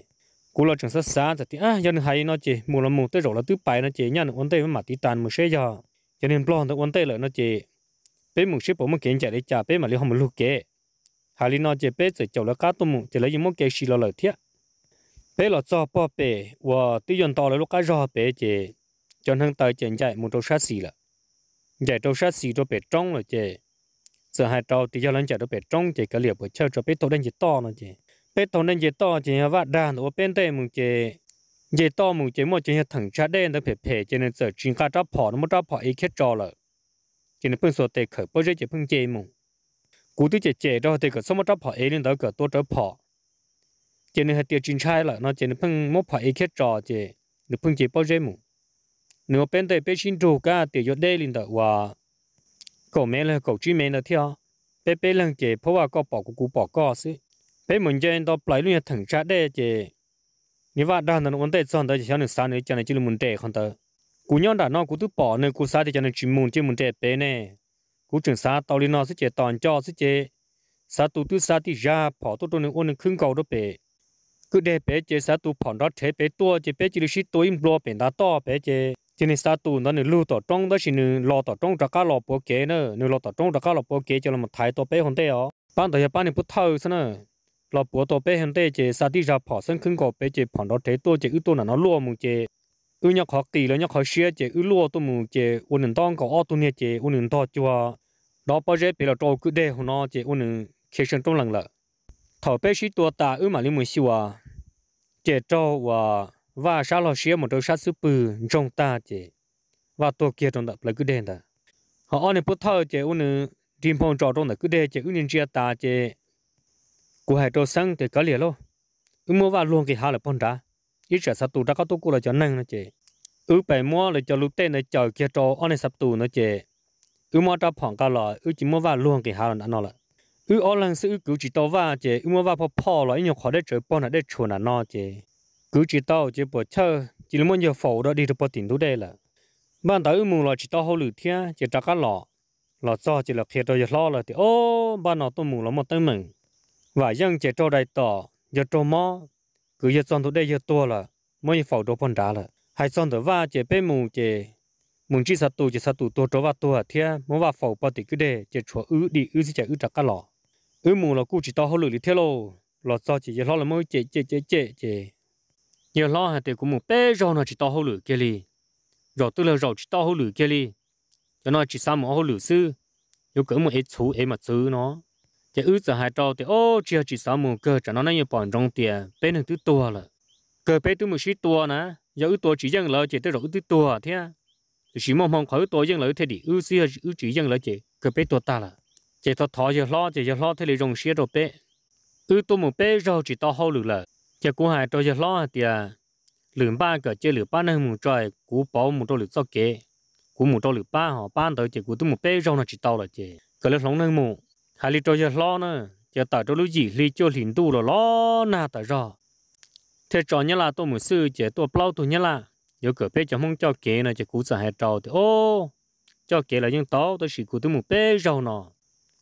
Speaker 1: cú lo chẳng sát xa thì cho à, dân hay nó chị muốn là muốn tới rồi là tứ bài nó chị nhà nó quan tay với mặt tí tàn một xe giờ cho nên plon nó quan tay lại nó chị bé muốn xếp bóng một kiện chạy để trả bé mà lấy không một lúc kế hà lý nó chị bé sẽ chầu là cá tôm mùng chỉ lấy những món kế xì lo lợi thiệt, bé là cho bỏ bé và tư dân to là lúc cá rò bé chị cho nên tới chuyện chạy một đầu sát xì là chạy đầu sát xì cho bé trống rồi chị giờ hai trâu thì cho lên chạy đầu bé trống, chị cái liệp của chơi cho bé tổ đen chỉ to nó chị bên tàu nên chỉ to chỉ là vạt đàn ở bên đây mình chỉ dễ to mình chỉ một chỉ là thằng cha đen nó phê phê chỉ nên giờ chuyên khai tráp phỏ nó mới tráp phỏ ý kết trò rồi cho nên phun số tiền khởi bao giờ chỉ phun chế mình cú tí chỉ chế đó thì cả số mới tráp phỏ ý lên đó cả tôi tráp phỏ cho là tiêu chuyên khai rồi nó chỉ nên phương mới phỏ ý kết trò chỉ được phun chế bao giờ mình nếu bên đây bên xin đồ cả tiêu cho đây lên đó và cậu mẹ là cậu chuyên mẹ là theo bé bảo lần chế เพราะว่าก็ปอกกูปอกก็สิ bé mình chơi đó play luôn thằng cha đây chứ nếu vợ đang nó vấn đề chọn đó chỉ nên sáng nữa cho nên chỉ là vấn đề không tới cú nhon đã nó cú tự bỏ nên cú sáng thì cho nên chuyên môn chỉ vấn đề bé này, cú trường sáng tao đi nó sẽ chơi toàn cho sẽ chơi sáng tu tu sáng thì ra bỏ tu tu nên ôn nên khưng cầu đó bé cứ để bé chơi sáng tu bỏ đó thế bé tua chơi bé chỉ là shit tuổi im lo bé đã to bé chơi cho nên sáng tu nó nên lưu tỏ trung đó chỉ nên lo tỏ trung ra các lo bố kế nữa nên lo tỏ trung ra các lo bố kế cho nó một thái to bé không thế ó bạn thấy bạn nên bút thâu sao nữa lọ bùa tổ bé hiện tại chỉ sa đi ra phỏ sân khưng cổ bé chỉ phản đối thế tôi chỉ ưu tôi là nó lúa mù chỉ ưu nhóc học kỳ là nhóc học xia chỉ ưu lúa tôi mù chỉ ôn nên tông có ô tôi nè chỉ ôn nền to chua đó bao giờ bé là trâu cứ để họ nó chỉ ôn nên khi sinh trong lần lợ thọ bé xí tua ta ưu mà lý mù xíu à chỉ cho và và sa lọ xia một đôi sát sư bự trong ta chỉ và tôi kia trong đó là cứ để đó họ ôn nền bút thơ chỉ ôn nền tìm phong trò trong đó cứ để chỉ ưu nên chia ta chỉ cú hai trâu sang thì có liền luôn ư mua vào luôn cái hà là bông đá ít sợ sát tù đã có tu cú là cho nâng nó chị ư bảy mua là cho lúc tên này chờ kia trâu ông này sát tù nó chị ư mua trâu phỏng cao lọ ư chỉ mua vào luôn cái hà là nó là ư ở lần sự cứ chỉ tàu vào chị ư mua vào phò phò là nhiều khó để chơi bông là để chuồn là nó chị cứ chỉ tàu chỉ bỏ chơi chỉ muốn nhiều phổ đó đi được bao tiền đủ đây là ban đầu mua là chỉ tao hậu lử thiên chỉ trả cá lọ lọ cho chỉ là khi tôi lo là thì ô ban đầu tôi mua là một tay mình và dân chỉ cho đại tỏ giờ cho mò cứ giờ chọn thủ đây giờ tua là mới phẫu đồ phân trả là hay chọn thủ va chỉ bên mù chỉ mùng chỉ sát tù chỉ sát tù tua cho va tua thì muốn va phẫu bao thì cứ để chỉ chúa ứ đi ứ chỉ chạy ứ chặt cả lọ ứ mù là cụ chỉ to hơn lửa thì thế lô lọ cho chỉ giờ lo là mới chỉ chỉ chỉ chỉ chỉ giờ lo hay thì cũng mù bé rồi nó chỉ to hơn lửa kia li rồi tôi là rồi chỉ to hơn lửa kia li cho nó chỉ sao mà hơn lửa sư nếu cứ một ít chú ấy mà chứ nó thì ư giờ hai trâu thì ô chia chỉ sáu mù cơ cho nó nó như bọn trong tiền bên hàng thứ tua là cơ bé thứ một sáu tua nè giờ ư tua chỉ dân lợi chỉ tới rồi thứ tua thế thì chỉ mong mong khỏi tua dân lợi thế thì ư xia ư chỉ dân lợi chỉ cơ bé tua ta là chỉ thọ thọ giờ lo chỉ giờ lo thế thì rồng xia rồi bé ư tua một bé rồi chỉ to hậu lử là chỉ cũng hai trâu giờ lo thì lượm ba cơ chơi lượm ba nơi mù trời cú bỏ mù trâu lượm sau kế cú mù trâu lượm ba họ ba tới chỉ cú tua một bé rồi nó chỉ to là chỉ cỡ lượm lóng nơi mù hà li cho giờ lo nữa giờ tới chỗ lúc gì li cho liền tu rồi lo na tại rồi thế trò nhá là tôi muốn sư chỉ tôi bao tôi nhá là giờ cửa bé chẳng mong cho kế là chỉ cú sợ hai trò thì ô cho kế là những tao tôi chỉ cú tôi muốn bé rau nọ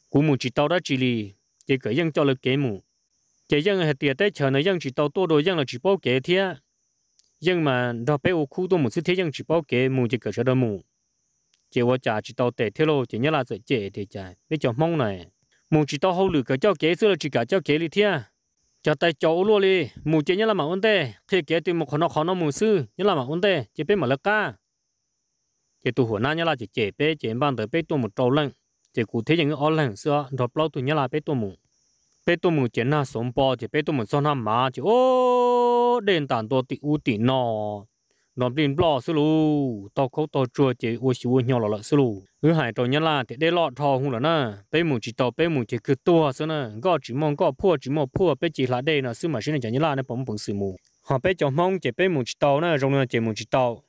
Speaker 1: cú muốn chỉ tao đó chỉ li chỉ cửa dân cho lực kế mù chỉ dân hệ tiệt tế chờ này dân chỉ tao tôi rồi dân là chỉ bao kế thế dân mà đó bé ô khu tôi muốn sư thế dân chỉ bao kế mù chỉ cửa sợ đó mù chỉ ว่าจ่า chỉ tao tệ thế lô chỉ nhớ là sẽ chế thì chả biết cho mong này mù chỉ tao hậu lử cái cho kế xưa là chỉ cả cho kế đi thia cho tay cháu luôn đi mù chế nhớ là mà ôn tê thì kế tụi một khó nó khó nó mù sư nhớ là mà ôn tê chỉ biết mà lắc ca chỉ tụi หัวหน้า nhớ là chỉ chế bé chế ban tới bé tụi một trâu lăng chỉ cụ thể những ở lăng xưa đọc lâu tụi nhớ là bé tụi mù bé tụi mù chế na sống bò chỉ bé tụi mù son ham má chỉ ô đền tàn tôi tị u tị nọ đón tin bỏ xứ lù tàu khâu tàu chua chỉ ô xíu ô nhỏ là lợ xứ lù hứa hải tàu nhân là để để lọ thò hung là nè bé mù chỉ tàu bé mù chỉ cứ tua xứ nè gõ chỉ mong gõ pua chỉ mong pua bé chỉ là đây nè xứ mà xí này chẳng như là nè bấm bấm xứ mù họ bé chồng mong chỉ bé mù chỉ tàu nè rong là chỉ mù chỉ tàu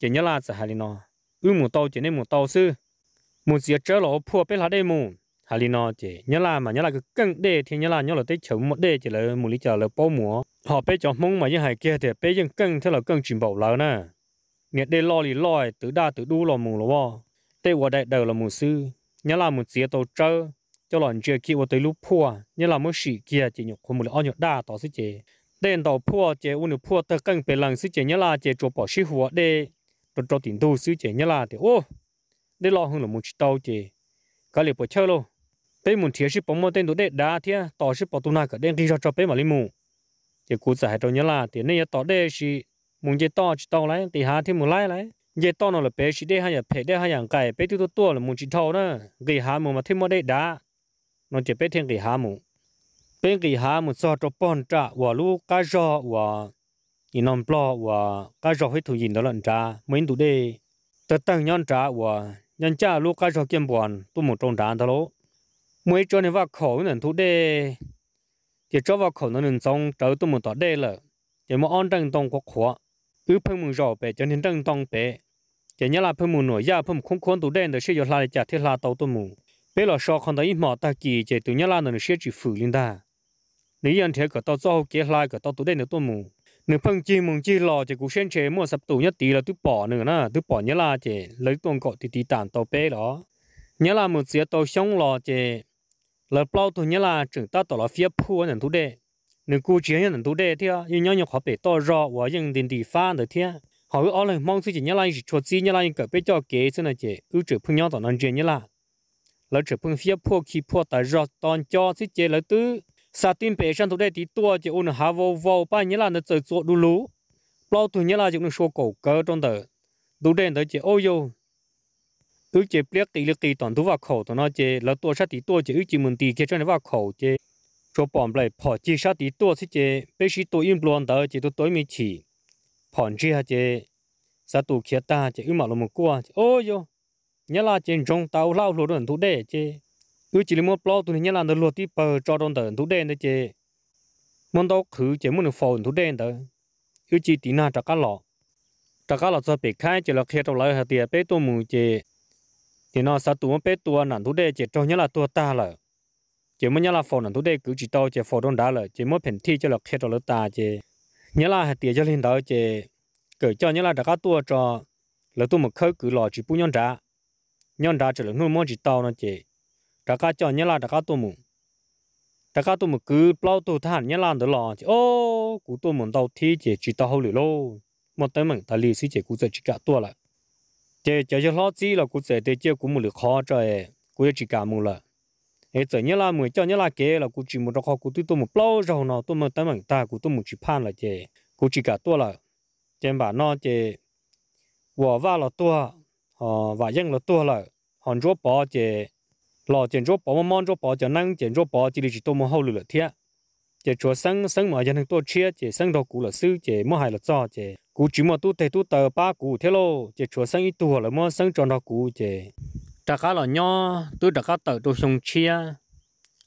Speaker 1: chỉ nhớ là sẽ hài nó ư mù tàu chỉ nên mù tàu xứ mù chỉ chơi lọ pua bé là đây mù hà li nó chỉ nhớ là mà nhớ là cái cân đê thì nhớ là nhớ là tới chống một đê chỉ là một lý chờ là bao múa họ bé cho mong mà như hải kia thì bé dân cân theo là cân chuyển bảo lỡ nè nhớ đê lo thì lo từ đa từ đu lo mù lo bo tê qua đại đầu là mù sư nhớ là một chia tàu trơ cho lòn chia kia qua tới lúc phu, nhớ là mới sĩ kia chỉ nhục không một lo nhục đa tỏ sư chế đen tàu phua chế u nhục phua tơ cân bề lần sư chế nhớ là chế chùa bỏ sư hùa đê rồi cho tiền tu sư chế nhớ là thì ô đê lo hơn là một tàu chế cái liệu bỏ chơi luôn bé muốn thiệt sự bấm một tên đồ đệ đá thiệt tỏ sự bỏ tu na cả đen đi cho cho bé mà lấy mù thì cụ giải cho nhớ là thì nên tỏ đệ sĩ muốn chơi to chỉ to lại thì hà thì muốn lại lại giờ to nó là bé chỉ để hay giờ bé để hay giờ cái bé tu tu tu là muốn chỉ thâu nữa cái hà mù mà thêm một để đá nó chỉ bé thêm cái hà mù bé cái hà mù so cho bòn trả và lu cá rô và nhìn non bò và cá rô hết thủ nhìn đó là trả mấy đồ đệ tất tăng nhon trả và nhân cha lu cá rô kiếm bòn tu một trong trả đó luôn mới cho nên vào khẩu nên thu đê thì cho vào khẩu nó nên xong trở tôi một tỏ đê là thì mà ăn trong đông có khoa, ư phần mình rõ bể cho nên trăng đông bể thì nhớ là phân mừng nổi ra phân không khốn tụ đen để sử dụng lại chả thiết là tàu tôi mù bây là so không thấy mỏ ta kỳ thì tụ nhớ là nó sử dụng phủ lên ta nếu anh thấy cái tàu do kế lại cái tàu tụ đen được tôi mù nếu phân chi mình chi lo thì cũng xem chế mua sập tụ nhất tí là tôi bỏ nữa nè tôi bỏ nhớ là thì lấy tuồng cọ thì tí tàn tàu bể đó nhớ là một dĩa tàu xong lo thì lỡ bao tuổi như là chúng ta tỏ là phía phu nhận thú đệ nên cố chiến nhận thú đệ thì nhưng nhau nhau khó bị to rõ và những tiền địa phan được thế họ cứ ở lại mong suy chỉ như là chỉ cho chỉ như là cái bây giờ kế thế này chỉ ưu trừ phương nhau tỏ năng chiến như là lỡ trừ phương phía phu khi phu tại rõ toàn cho suy chỉ lỡ tứ sa tin bể sang thú đệ tí tua chỉ ôn hà vô vô ba như là nó chơi chỗ đu lú bao tuổi như là chúng nó số cổ cơ trong tờ đủ đen tới chỉ ô yêu tôi chế biết tỷ lực tỷ toàn tôi vào khẩu toàn nói chế, là tôi sát tỷ chế chỉ chế mình tỷ kia cho nó vào khẩu chế cho bọn lại bỏ chế sát tỷ tôi thì chế, bây giờ tôi im luôn đó chế tôi tối mới chỉ bọn chế, hả chỉ sát tôi kia ta chế im mà luôn một qua ôi yo nhà là chế trong tàu lao luôn rồi tôi để chế, tôi chế là một lo tôi nhà là nó luôn tí bờ cho đòn đợn tôi để đấy chế, muốn đâu khử chỉ muốn phồn tôi để đó tôi chế tí nào cho cá lọ cho cá lọ cho bị khai chế là khi tôi lấy hạt tiền bây tôi muốn chế thì nó sao tụi bé tua nản thú đây chỉ cho nhớ là tua ta là chỉ muốn nhớ là phò nản thú đây cứ chỉ tao chỉ phò đôn đá là chỉ muốn phèn thi cho là khét đó là ta chỉ nhớ là tiền cho lên đó chỉ cởi cho nhớ là đã có tua cho là tụi một khơi cứ lò chỉ bu nhon đá nhon đá chỉ là nuôi món chỉ tao nè chỉ đã có cho nhớ là đã có tua mù đã có tua một cứ bao tua than nhớ là đó lò chỉ ô cú tua muốn tao thi chỉ chỉ tao hậu lì lô một tới mình ta lì xí chỉ cú giờ chỉ cả tụi lại chế chế cho lo chi là cụ sẽ để chế cũng một lượng khó cho cụ chỉ cả mua là ấy giờ nhớ là mới cho nhớ là kế là cụ chỉ một khó cũng tôi một lâu rồi nó tôi mà tới mình ta cụ tôi một chỉ pan là chế cụ chỉ cả tôi là chế bà nó chế vợ vợ là tôi họ vợ dân là tôi là hòn chúa bỏ chế lo chế chúa bỏ mà mong chúa bỏ cho năng chế chúa bỏ chỉ là chỉ tôi một hậu lửa thiệt chế chúa sinh sinh mà dân tôi chia chế sinh đầu cụ là sư chế mua hai là cho chế cú chỉ mà tu thầy tu tờ ba cú thế lo chỉ chúa sinh ít tu là mà sinh cho nó cú chỉ đã cá là nho tôi đã cá tờ tôi sung chia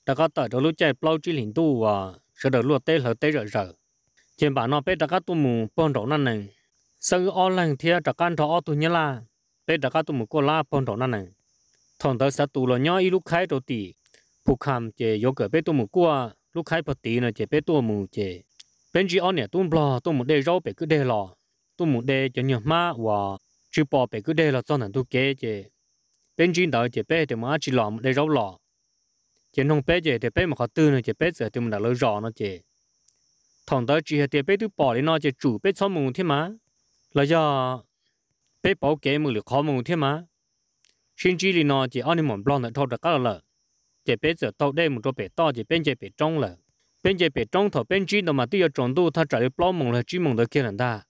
Speaker 1: đã cá tờ đó lúc chạy bao chỉ liền tu à sợ đỡ luôn tê lỡ tê rợ rợ trên bản nó bé đã cá tu mù bòn đổ năn nè sang o lần thia đã cá thọ tu nhá là bé đã cá tu mù cô la bòn đổ năn nè thằng tớ sẽ tu là nho ít lúc khai đầu tì phục hàm chỉ vô cỡ bé tu mù cua lúc khai bờ tì nè chỉ bé tu mù chỉ bên chỉ o nè tu bò tu mù để rau bé cứ để lò tôi muốn đây cho nhiều má và chỉ bỏ bé cứ đây là cho nên tôi kế chứ bên trên đó chỉ bé thì mà chỉ làm để rau lò chỉ không bé chứ thì bé mà khó tư nữa chỉ bé giờ thì mình đã lỡ rõ nữa chứ thằng đó chỉ thì bé tôi bỏ đi nó chỉ chủ bé cho mình thế mà là do bé bảo kể mình được khó mình thế mà xin chỉ là nó chỉ ăn đi mòn blon là thôi được cả là chỉ bé giờ tao đây một chỗ bé to chỉ bên chỉ bé trống là bên chỉ bé trong thầu bên chỉ đó mà tôi ở trong đó ta trả được blon mình là chỉ mình được kia là ta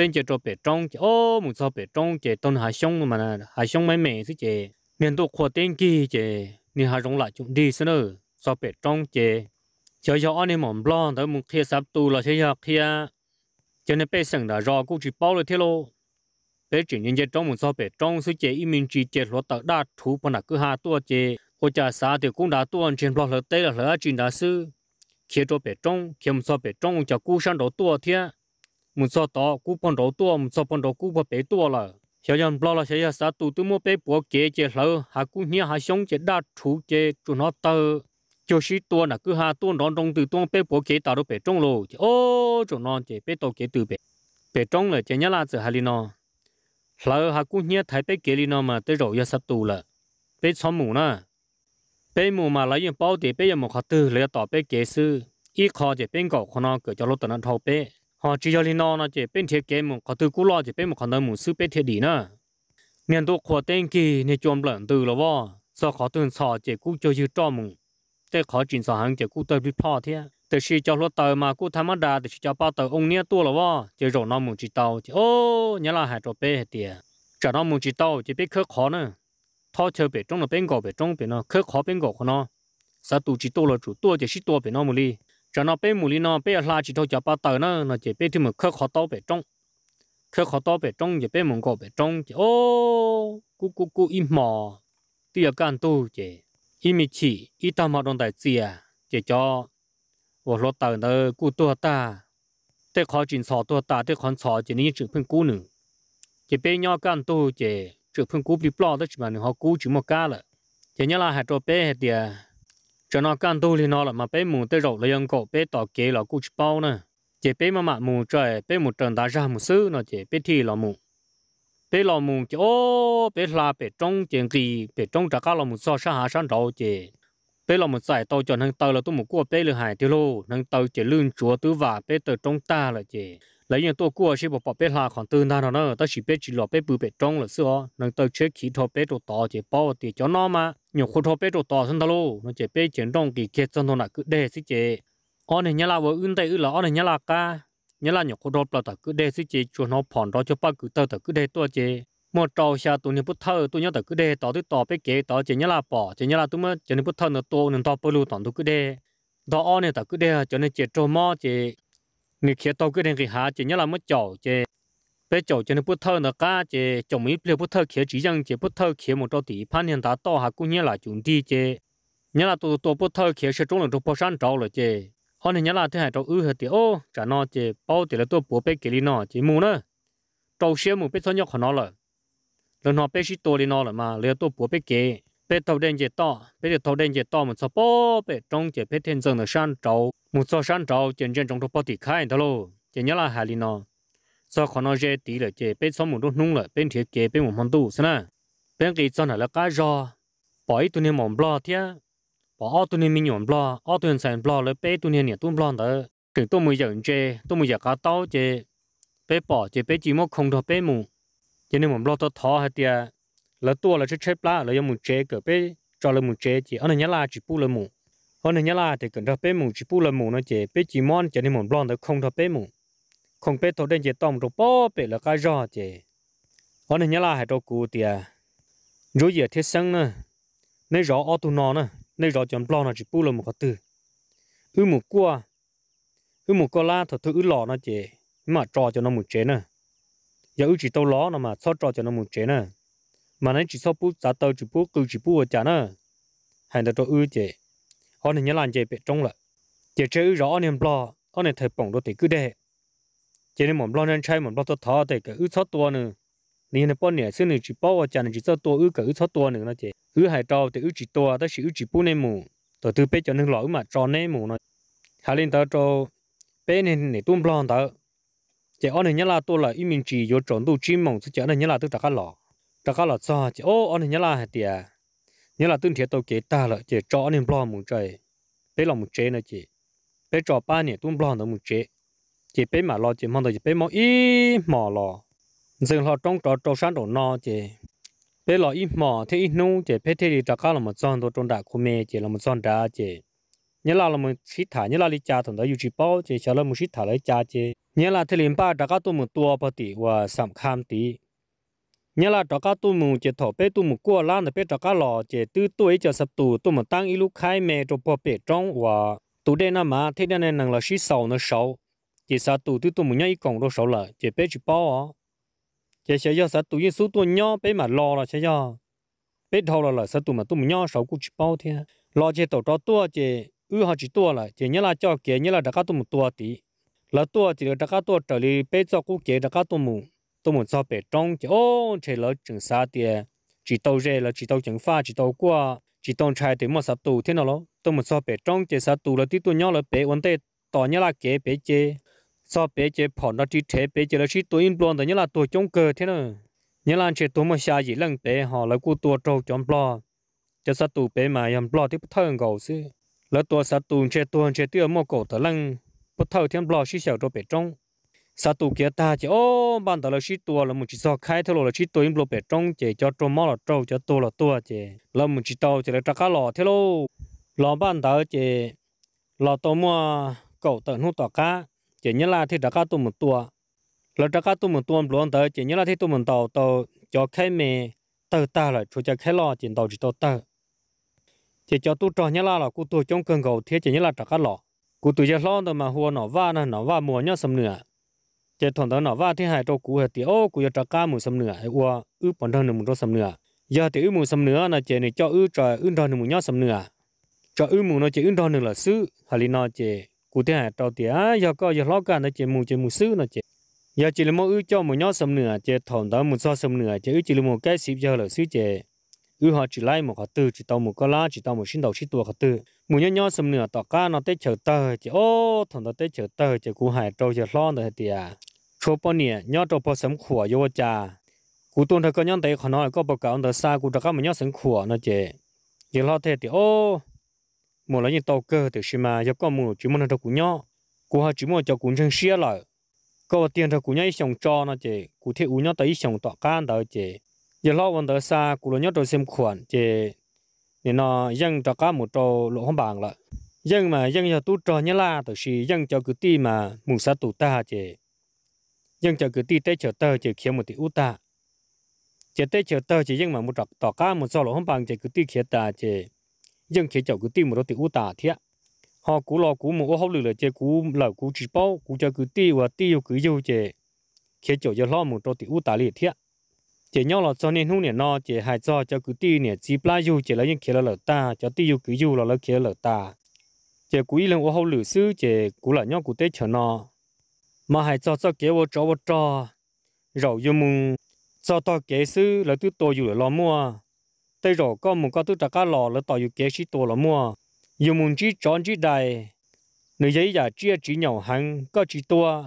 Speaker 1: tên chế cho bể trong chế ô một sao bể trong chế tôn hải xong mà là hải xong mấy mẹ chứ chế miền độ khoa tên kia chế nên hải rong lại chúng đi xí nữa sao bể trong chế chế cho anh em mỏm lo tới một khi sắp tu là chế cho khi chế nên bể sừng đã rõ cũng chỉ bao rồi thế lô bể chỉ nên chế trong một sao bể trong số chế im mình chỉ chế lo tạo đa thú phần là cứ hà tua chế ô cha xã thì cũng đã tuân trên lo lỡ tây là lỡ chỉ đã sư khi cho bể trong khi một sao bể trong cho cú sang đầu tua thiệt một số đó cũng bằng đầu tua một số bằng đầu cũng bằng bé tua là 小人不了，小人啥都都没被剥节节了，还过年还想着打出节就拿到，就是多那个哈多当中都多被剥节打到被中了，哦，就那这被多节都被被中了，这伢拉子还里呢，然后还过年太被节里呢嘛，得肉也杀多了，被草木呢，被木嘛来用包的被也木卡多了，打被节是，一靠这边搞可能个叫老多人逃被。họ chỉ cho linh nó nó chỉ bên thiết kế một có từ cũ lo chỉ bên một còn đâu một sự bên thiết đi nữa nên tôi khó tên kỳ nên chôm lợn từ là vợ sau khó tuần sọ chỉ cũ cho chữ cho mùng tới khó chuyển sọ hàng chỉ cũ tới bị phá thế từ khi cho lót tờ mà cũ tham ăn đà từ khi cho bao tờ ông nia tua là vợ chỉ rồi nó mùng chỉ tàu chỉ ô nhà là hai rồi bé hạt tiền cho nó mùng chỉ tàu chỉ biết khước khó nữa thao chơi bên trong là bên gò bên trong bên nó khước khó bên gò của nó sao tụ chỉ tua là chủ tua chỉ chỉ tua bên nó mù li cho nó bé mù li nó bé la chỉ thôi cho ba tờ nó nó chỉ bé thì mà khơi khó to bé trong khơi khó to bé trong chỉ bé mông cổ bé trong chỉ ô cú cú cú im mò tiêu gan tu chỉ im chỉ ít ta mà đồng đại chỉ à, chỉ cho vô lót tờ nó cú tua ta để khó chuyện sò tua ta để khó sò chỉ nên chữ phân cú nữa chỉ bé nhau gan tu chỉ chữ phân cú bị bỏ đó chỉ mà họ cú chữ một ca là chỉ nhớ là hạt trò bé hạt tiền cho nó can tu thì nó là mà bé mù tới rổ lấy ông cổ bé tỏ kế là cú bao nè chỉ bé mà mạ mù trời bé một trần đá ra một sư nó chỉ bé thì là mù bé là mù chỉ ô bé là bé trong chuyện gì bé trong trả cá là mù so sa hạ san đầu chỉ bé là một giải tàu cho thằng tàu là tôi một cua bé lừa hại tiêu lô thằng tàu chỉ lươn chúa tứ vả bé từ trong ta là chỉ lấy những tổ cua sẽ bỏ bỏ bé là khoảng từ nào đó nó ta chỉ biết chỉ lo bé bự bé trong là xưa nên tới chế khí thọ bé đồ to chỉ bảo thì cho nó mà nhiều khu thọ bé đồ to hơn ta luôn nó chỉ bé chuyển trong kỳ kết trong thôn là cứ để xí chế anh này nhà là vợ ưng tay ưng là anh này nhà là cả nhà là nhiều khu thọ là ta cứ để xí chế chuột nó phòn đó cho ba cứ tơ ta cứ để tua chế mà trâu xa tụi nó bút thơ tụi nó ta cứ để tỏ thì tỏ bé kế tỏ chỉ nhà là bỏ chỉ nhà là tụi nó chỉ nó bút thơ nó to nên to bự luôn tỏ tụi cứ để đó anh này ta cứ để cho nên chế trâu mò chế người kia tàu cứ đến kia há chỉ nhớ là mất chậu chỉ bé chậu cho nên bút thơ nó cá chè chồng mấy bút thơ kia chỉ rằng chỉ bút thơ kia một trâu tỷ phan hiện ta to há cũng nhớ là chuẩn đi chỉ nhớ là tụ tụ bút thơ kia sẽ trúng lần trúng bao sáng trâu rồi chỉ họ nên nhớ là thế hệ trâu ư hết tỷ ô trả nó chỉ bao tỷ là tụ bố bé kia đi nó chỉ mù nữa trâu xe mù bé thôi nhóc họ nó rồi lần họ bé chỉ to đi nó rồi mà lấy tụ bố bé kia bé tàu đen chỉ to bé tàu đen chỉ to một số bó bé trong chỉ bé thiên dương là san trầu một số san trầu trên trên trong đó bó thì khai thôi luôn chỉ nhớ là hà li nó do khó nó dễ tí là chỉ bé số một đốt nung là bên thiệt chỉ bên một món tu xem nè bên cái cho là cá rò bỏ ít tuần này mỏng bò thế bỏ ở tuần này mình nhọn bò ở tuần sản bò là bé tuần này nhẹ tuần đi đó ถึงตัวมืออย่างเจตัวมืออย่างกาเต้าเจเป๊ะป่อเจเป๊ะจีมกคงทอเป๊ะมูเจนี่ผมรอตัวท้อฮะเตีย lỡ tua là chế chế lá lỡ mù chế cỡ bé cho lỡ mù chế chỉ anh nhà là chỉ bu lỡ mù anh nhà là thì cần thợ bé mù chỉ bu là mù nó chế bé chỉ món chế nên mòn blon đó không thợ bé mù không bé thầu đen chế tông rồi bó bé là cái gió chế anh nhà là hai đầu cụ tiề rồi giờ thiết sáng nữa nơi rõ ô tô nó nữa nơi rõ chọn blon là chỉ bu là mù có từ ư mù cua ư mù cua la thợ thứ ư lọ nó chế mà trò cho nó mù chế nữa giờ ư chỉ tàu ló nó mà xót trò cho nó mù chế nữa mà nên chỉ sau bút giá tờ chỉ bút cứ chỉ bút ở chả nữa hành đã cho ư chế họ nên nhớ làm chế bị trúng rồi, chế chế ư rõ nên lo họ nên thấy bỏng đôi thì cứ để chế nên mồm lo nên chay mồm lo tôi thọ thì cái ư sáu tua nữa nên là bọn này xưa này chỉ bao ở chả nên chỉ sau tua ư cái ư sáu tua nữa nó chế ư hai trâu thì ư chỉ tua đó chỉ ư chỉ bút này mù tôi từ bé cho nên lỗi mà cho nên mù nó hà lên tao cho bé nên này tuôn lo tao chế họ nên nhớ là tôi là ý mình chỉ vô tròn tu chim mỏng chứ chả nên nhớ là tôi đã khát lọ đó có là cho chị ô anh nhớ là tiệt nhớ là tương thiệt tàu kế ta là chị cho anh lo một trời bé là một chế nữa chị bé cho ba nè tuôn lo nó một chế chị bé mà lo chị mong đợi chị bé mong ít mò lo dừng họ trong trò trâu sáng đồ no chị bé lo ít mò thế ít nu chị bé thế thì đó có là một son đồ trong đại của mẹ chị là một son đá chị nhớ là là một sĩ thả nhớ là đi cha thằng đó yêu chị bao chị chờ là một sĩ thả lấy cha chị nhớ là thế liền ba đó có tôi một tua bao tỷ và sắm cam tỷ nhớ là cho cá tu mù chỉ thọ bé tu mù qua lan thì bé trọ cá lò chỉ tư tuổi cho sập tu tu mà tăng lúc khai mẹ cho bỏ bé trong và tu đây nà mà thế đây nàng là sĩ sầu nó sầu chỉ sa tu tư tu mù nhá ít còn sầu là chỉ bé chỉ bao à chỉ sẽ do sa tu yên số tu nhá bé mà lò là sẽ do bé thâu là là sa tu mà tu mù nhá sầu cũng chỉ bao thế lò chỉ tổ trọ tua chỉ ư họ chỉ tua là chỉ nhớ là cho kia nhớ là trọ cá tu mù tua tí là tua chỉ là trọ cá tua trở đi bé cho cũng kia trọ cá tu mù tôi muốn cho bé trong chỉ ôn chỉ lỡ chừng xa tiền chỉ tàu rẻ là chỉ tàu chừng pha chỉ tàu qua chỉ tàu trai thì mua sập tù thế nào lo tôi muốn cho bé trong chỉ sập tù là tí tôi nhau là bé vấn đề tỏ nhau là kế bé chế cho bé chế bỏ nó chỉ thế bé chế là chỉ tôi in blon đó nhớ là tôi chống cờ thế nào nhớ là chỉ tôi mua xa gì lần bé họ là cô tôi trâu chống blon cho sập tù bé mà làm blon thì bất thường gầu xí lỡ tôi sập tù chế tôi chế tiêu mua cổ thở lăng bất thường thêm blon chỉ xẻo cho bé trong sa tu kia ta chỉ ô oh, ban đầu là chỉ tua là mình chỉ so khai theo là chỉ tua im lo bể trống chỉ cho trong máu là trâu cho tua là tua chỉ là mình chỉ tàu chỉ là trắc cá lò theo lo lò ban đầu chỉ lò tàu mua cầu tận hút tàu cá chỉ nhớ là thì trắc cá tụ một tua là trắc cá tụ một tua luôn tới chỉ nhớ là thì tụ một tàu tàu cho khai mè tàu ta lại cho cho khai lò chỉ tàu chỉ tàu tàu chỉ cho tu trò nhớ là là cụ tu trong cơn cầu thế chỉ nhớ là trắc cá lò cụ tu chỉ lo tàu mà hùa nó va nó nó va mùa nhớ sầm nữa chế thằng đó nó va thì hai trâu cú thì ô cú cho cá mù sầm nửa hay qua ư bản thân mù trâu sầm nửa giờ thì ư mù sầm nửa là chế này cho ư trời ư thằng mù nhó sầm nửa cho ư mù nó chế ư thằng là sư hà lý nó chế cú thì hai trâu thì á giờ có giờ lo cả nó chế mù chế mù sư nó chế giờ chỉ là mỗi cho mù nhó sầm nửa chế thằng đó mù so sầm nửa chế ư chỉ là một cái xịp giờ là sư chế ư họ chỉ lấy một họ tư chỉ tao một con lá chỉ tao một sinh đầu chỉ tua họ tư mù nhó nhó sầm nửa tọt cá nó tới chờ tờ chỉ ô thằng đó tới chờ tờ chỉ cú hai trâu giờ lo rồi thì à chúa bao nhiêu nhớ cho bao sinh khổ yêu cha cú tôn thật có nhớ thấy khó nói có bao cả ông ta xa cú đã có mà nhớ sinh khổ nó chè giờ lo thế thì ô một là như tàu cơ từ xí mà giờ con một chỉ muốn thật cú nhớ cú họ chỉ muốn cho cú chân xía lại có tiền thật cú nhớ sống cho nó chè cú thế u nhớ tới sống tọa can đó chè giờ lo ông ta xa cú lo nhớ cho xem khoản chè nên nó dân cho cá một trâu lỗ không bằng lại dân mà dân cho tu cho nhớ là, từ xí dân cho cứ ti mà mù sa tụ ta chè nhưng chẳng cứ ti tế chờ tơ chỉ khiến một tí út ta chỉ tế chờ tơ chỉ nhưng mà một trọc tỏ cá một sò lỗ không bằng chỉ cứ ti khiến ta chỉ nhưng chỉ chậu cứ ti một đôi tí út ta thiệt họ cú lo cú một hốc lửa là chỉ cú lở cú chỉ bao cú cho cứ ti và ti cứ yêu chỉ khiến chậu cho lo một đôi tí út ta liền thiệt chỉ nhau là cho nên hú nè no chỉ hai cho cho cứ ti nè chỉ pla yêu chỉ lấy những khiến lở ta cho ti yêu cứ yêu là lấy khiến lở ta chỉ cú ý lên ô hốc lửa xứ chỉ cú là nhau cú tế chờ no mà hãy cho cho kế vô cho vô cho rồi yêu mùng cho to kế sư là tôi tôi yêu lo mua tây rồi có mùng có tôi trả cá lò là tôi yêu kế sĩ tôi lo mua yêu mùng chỉ chọn chỉ đại nữ giấy giả chia chỉ nhậu hàng có chỉ tua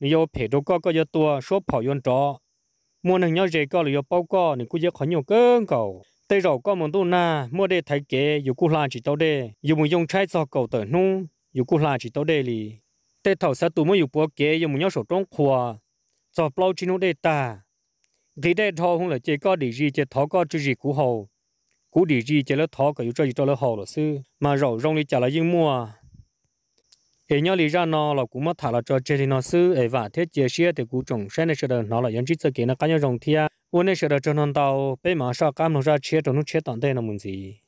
Speaker 1: nữ yêu phải đâu có có yêu tua số 跑 yên trọ mua nàng nhau dễ có là yêu bao có nữ cũng yêu khó nhiều cơn cầu tây rồi có mùng tu na mua để thay kế yêu cũng làm chỉ tao để yêu mùng dùng trái cho cầu tới nu yêu cũng làm chỉ tao để li tê thầu sa tù mới búa kế dùng nhau sổ trong khóa cho bao chi nô đê ta thì đê thọ không là chỉ có đi gì chỉ thọ có chú gì cũ hồ cũ đi gì chỉ là thọ có yêu cho gì cho là hồ là sư mà rầu rong đi trả là dương mua ấy nhau lý ra nó là cũng mất thả là cho chơi thì nó sư ấy và thế chia sẻ thì cũ trồng sen này sẽ được nó là dân trí sơ kế nó cá nhau rồng thia uốn này sẽ được cho non tàu bây mà sao cam nó ra chia cho nó chia toàn đây là muốn gì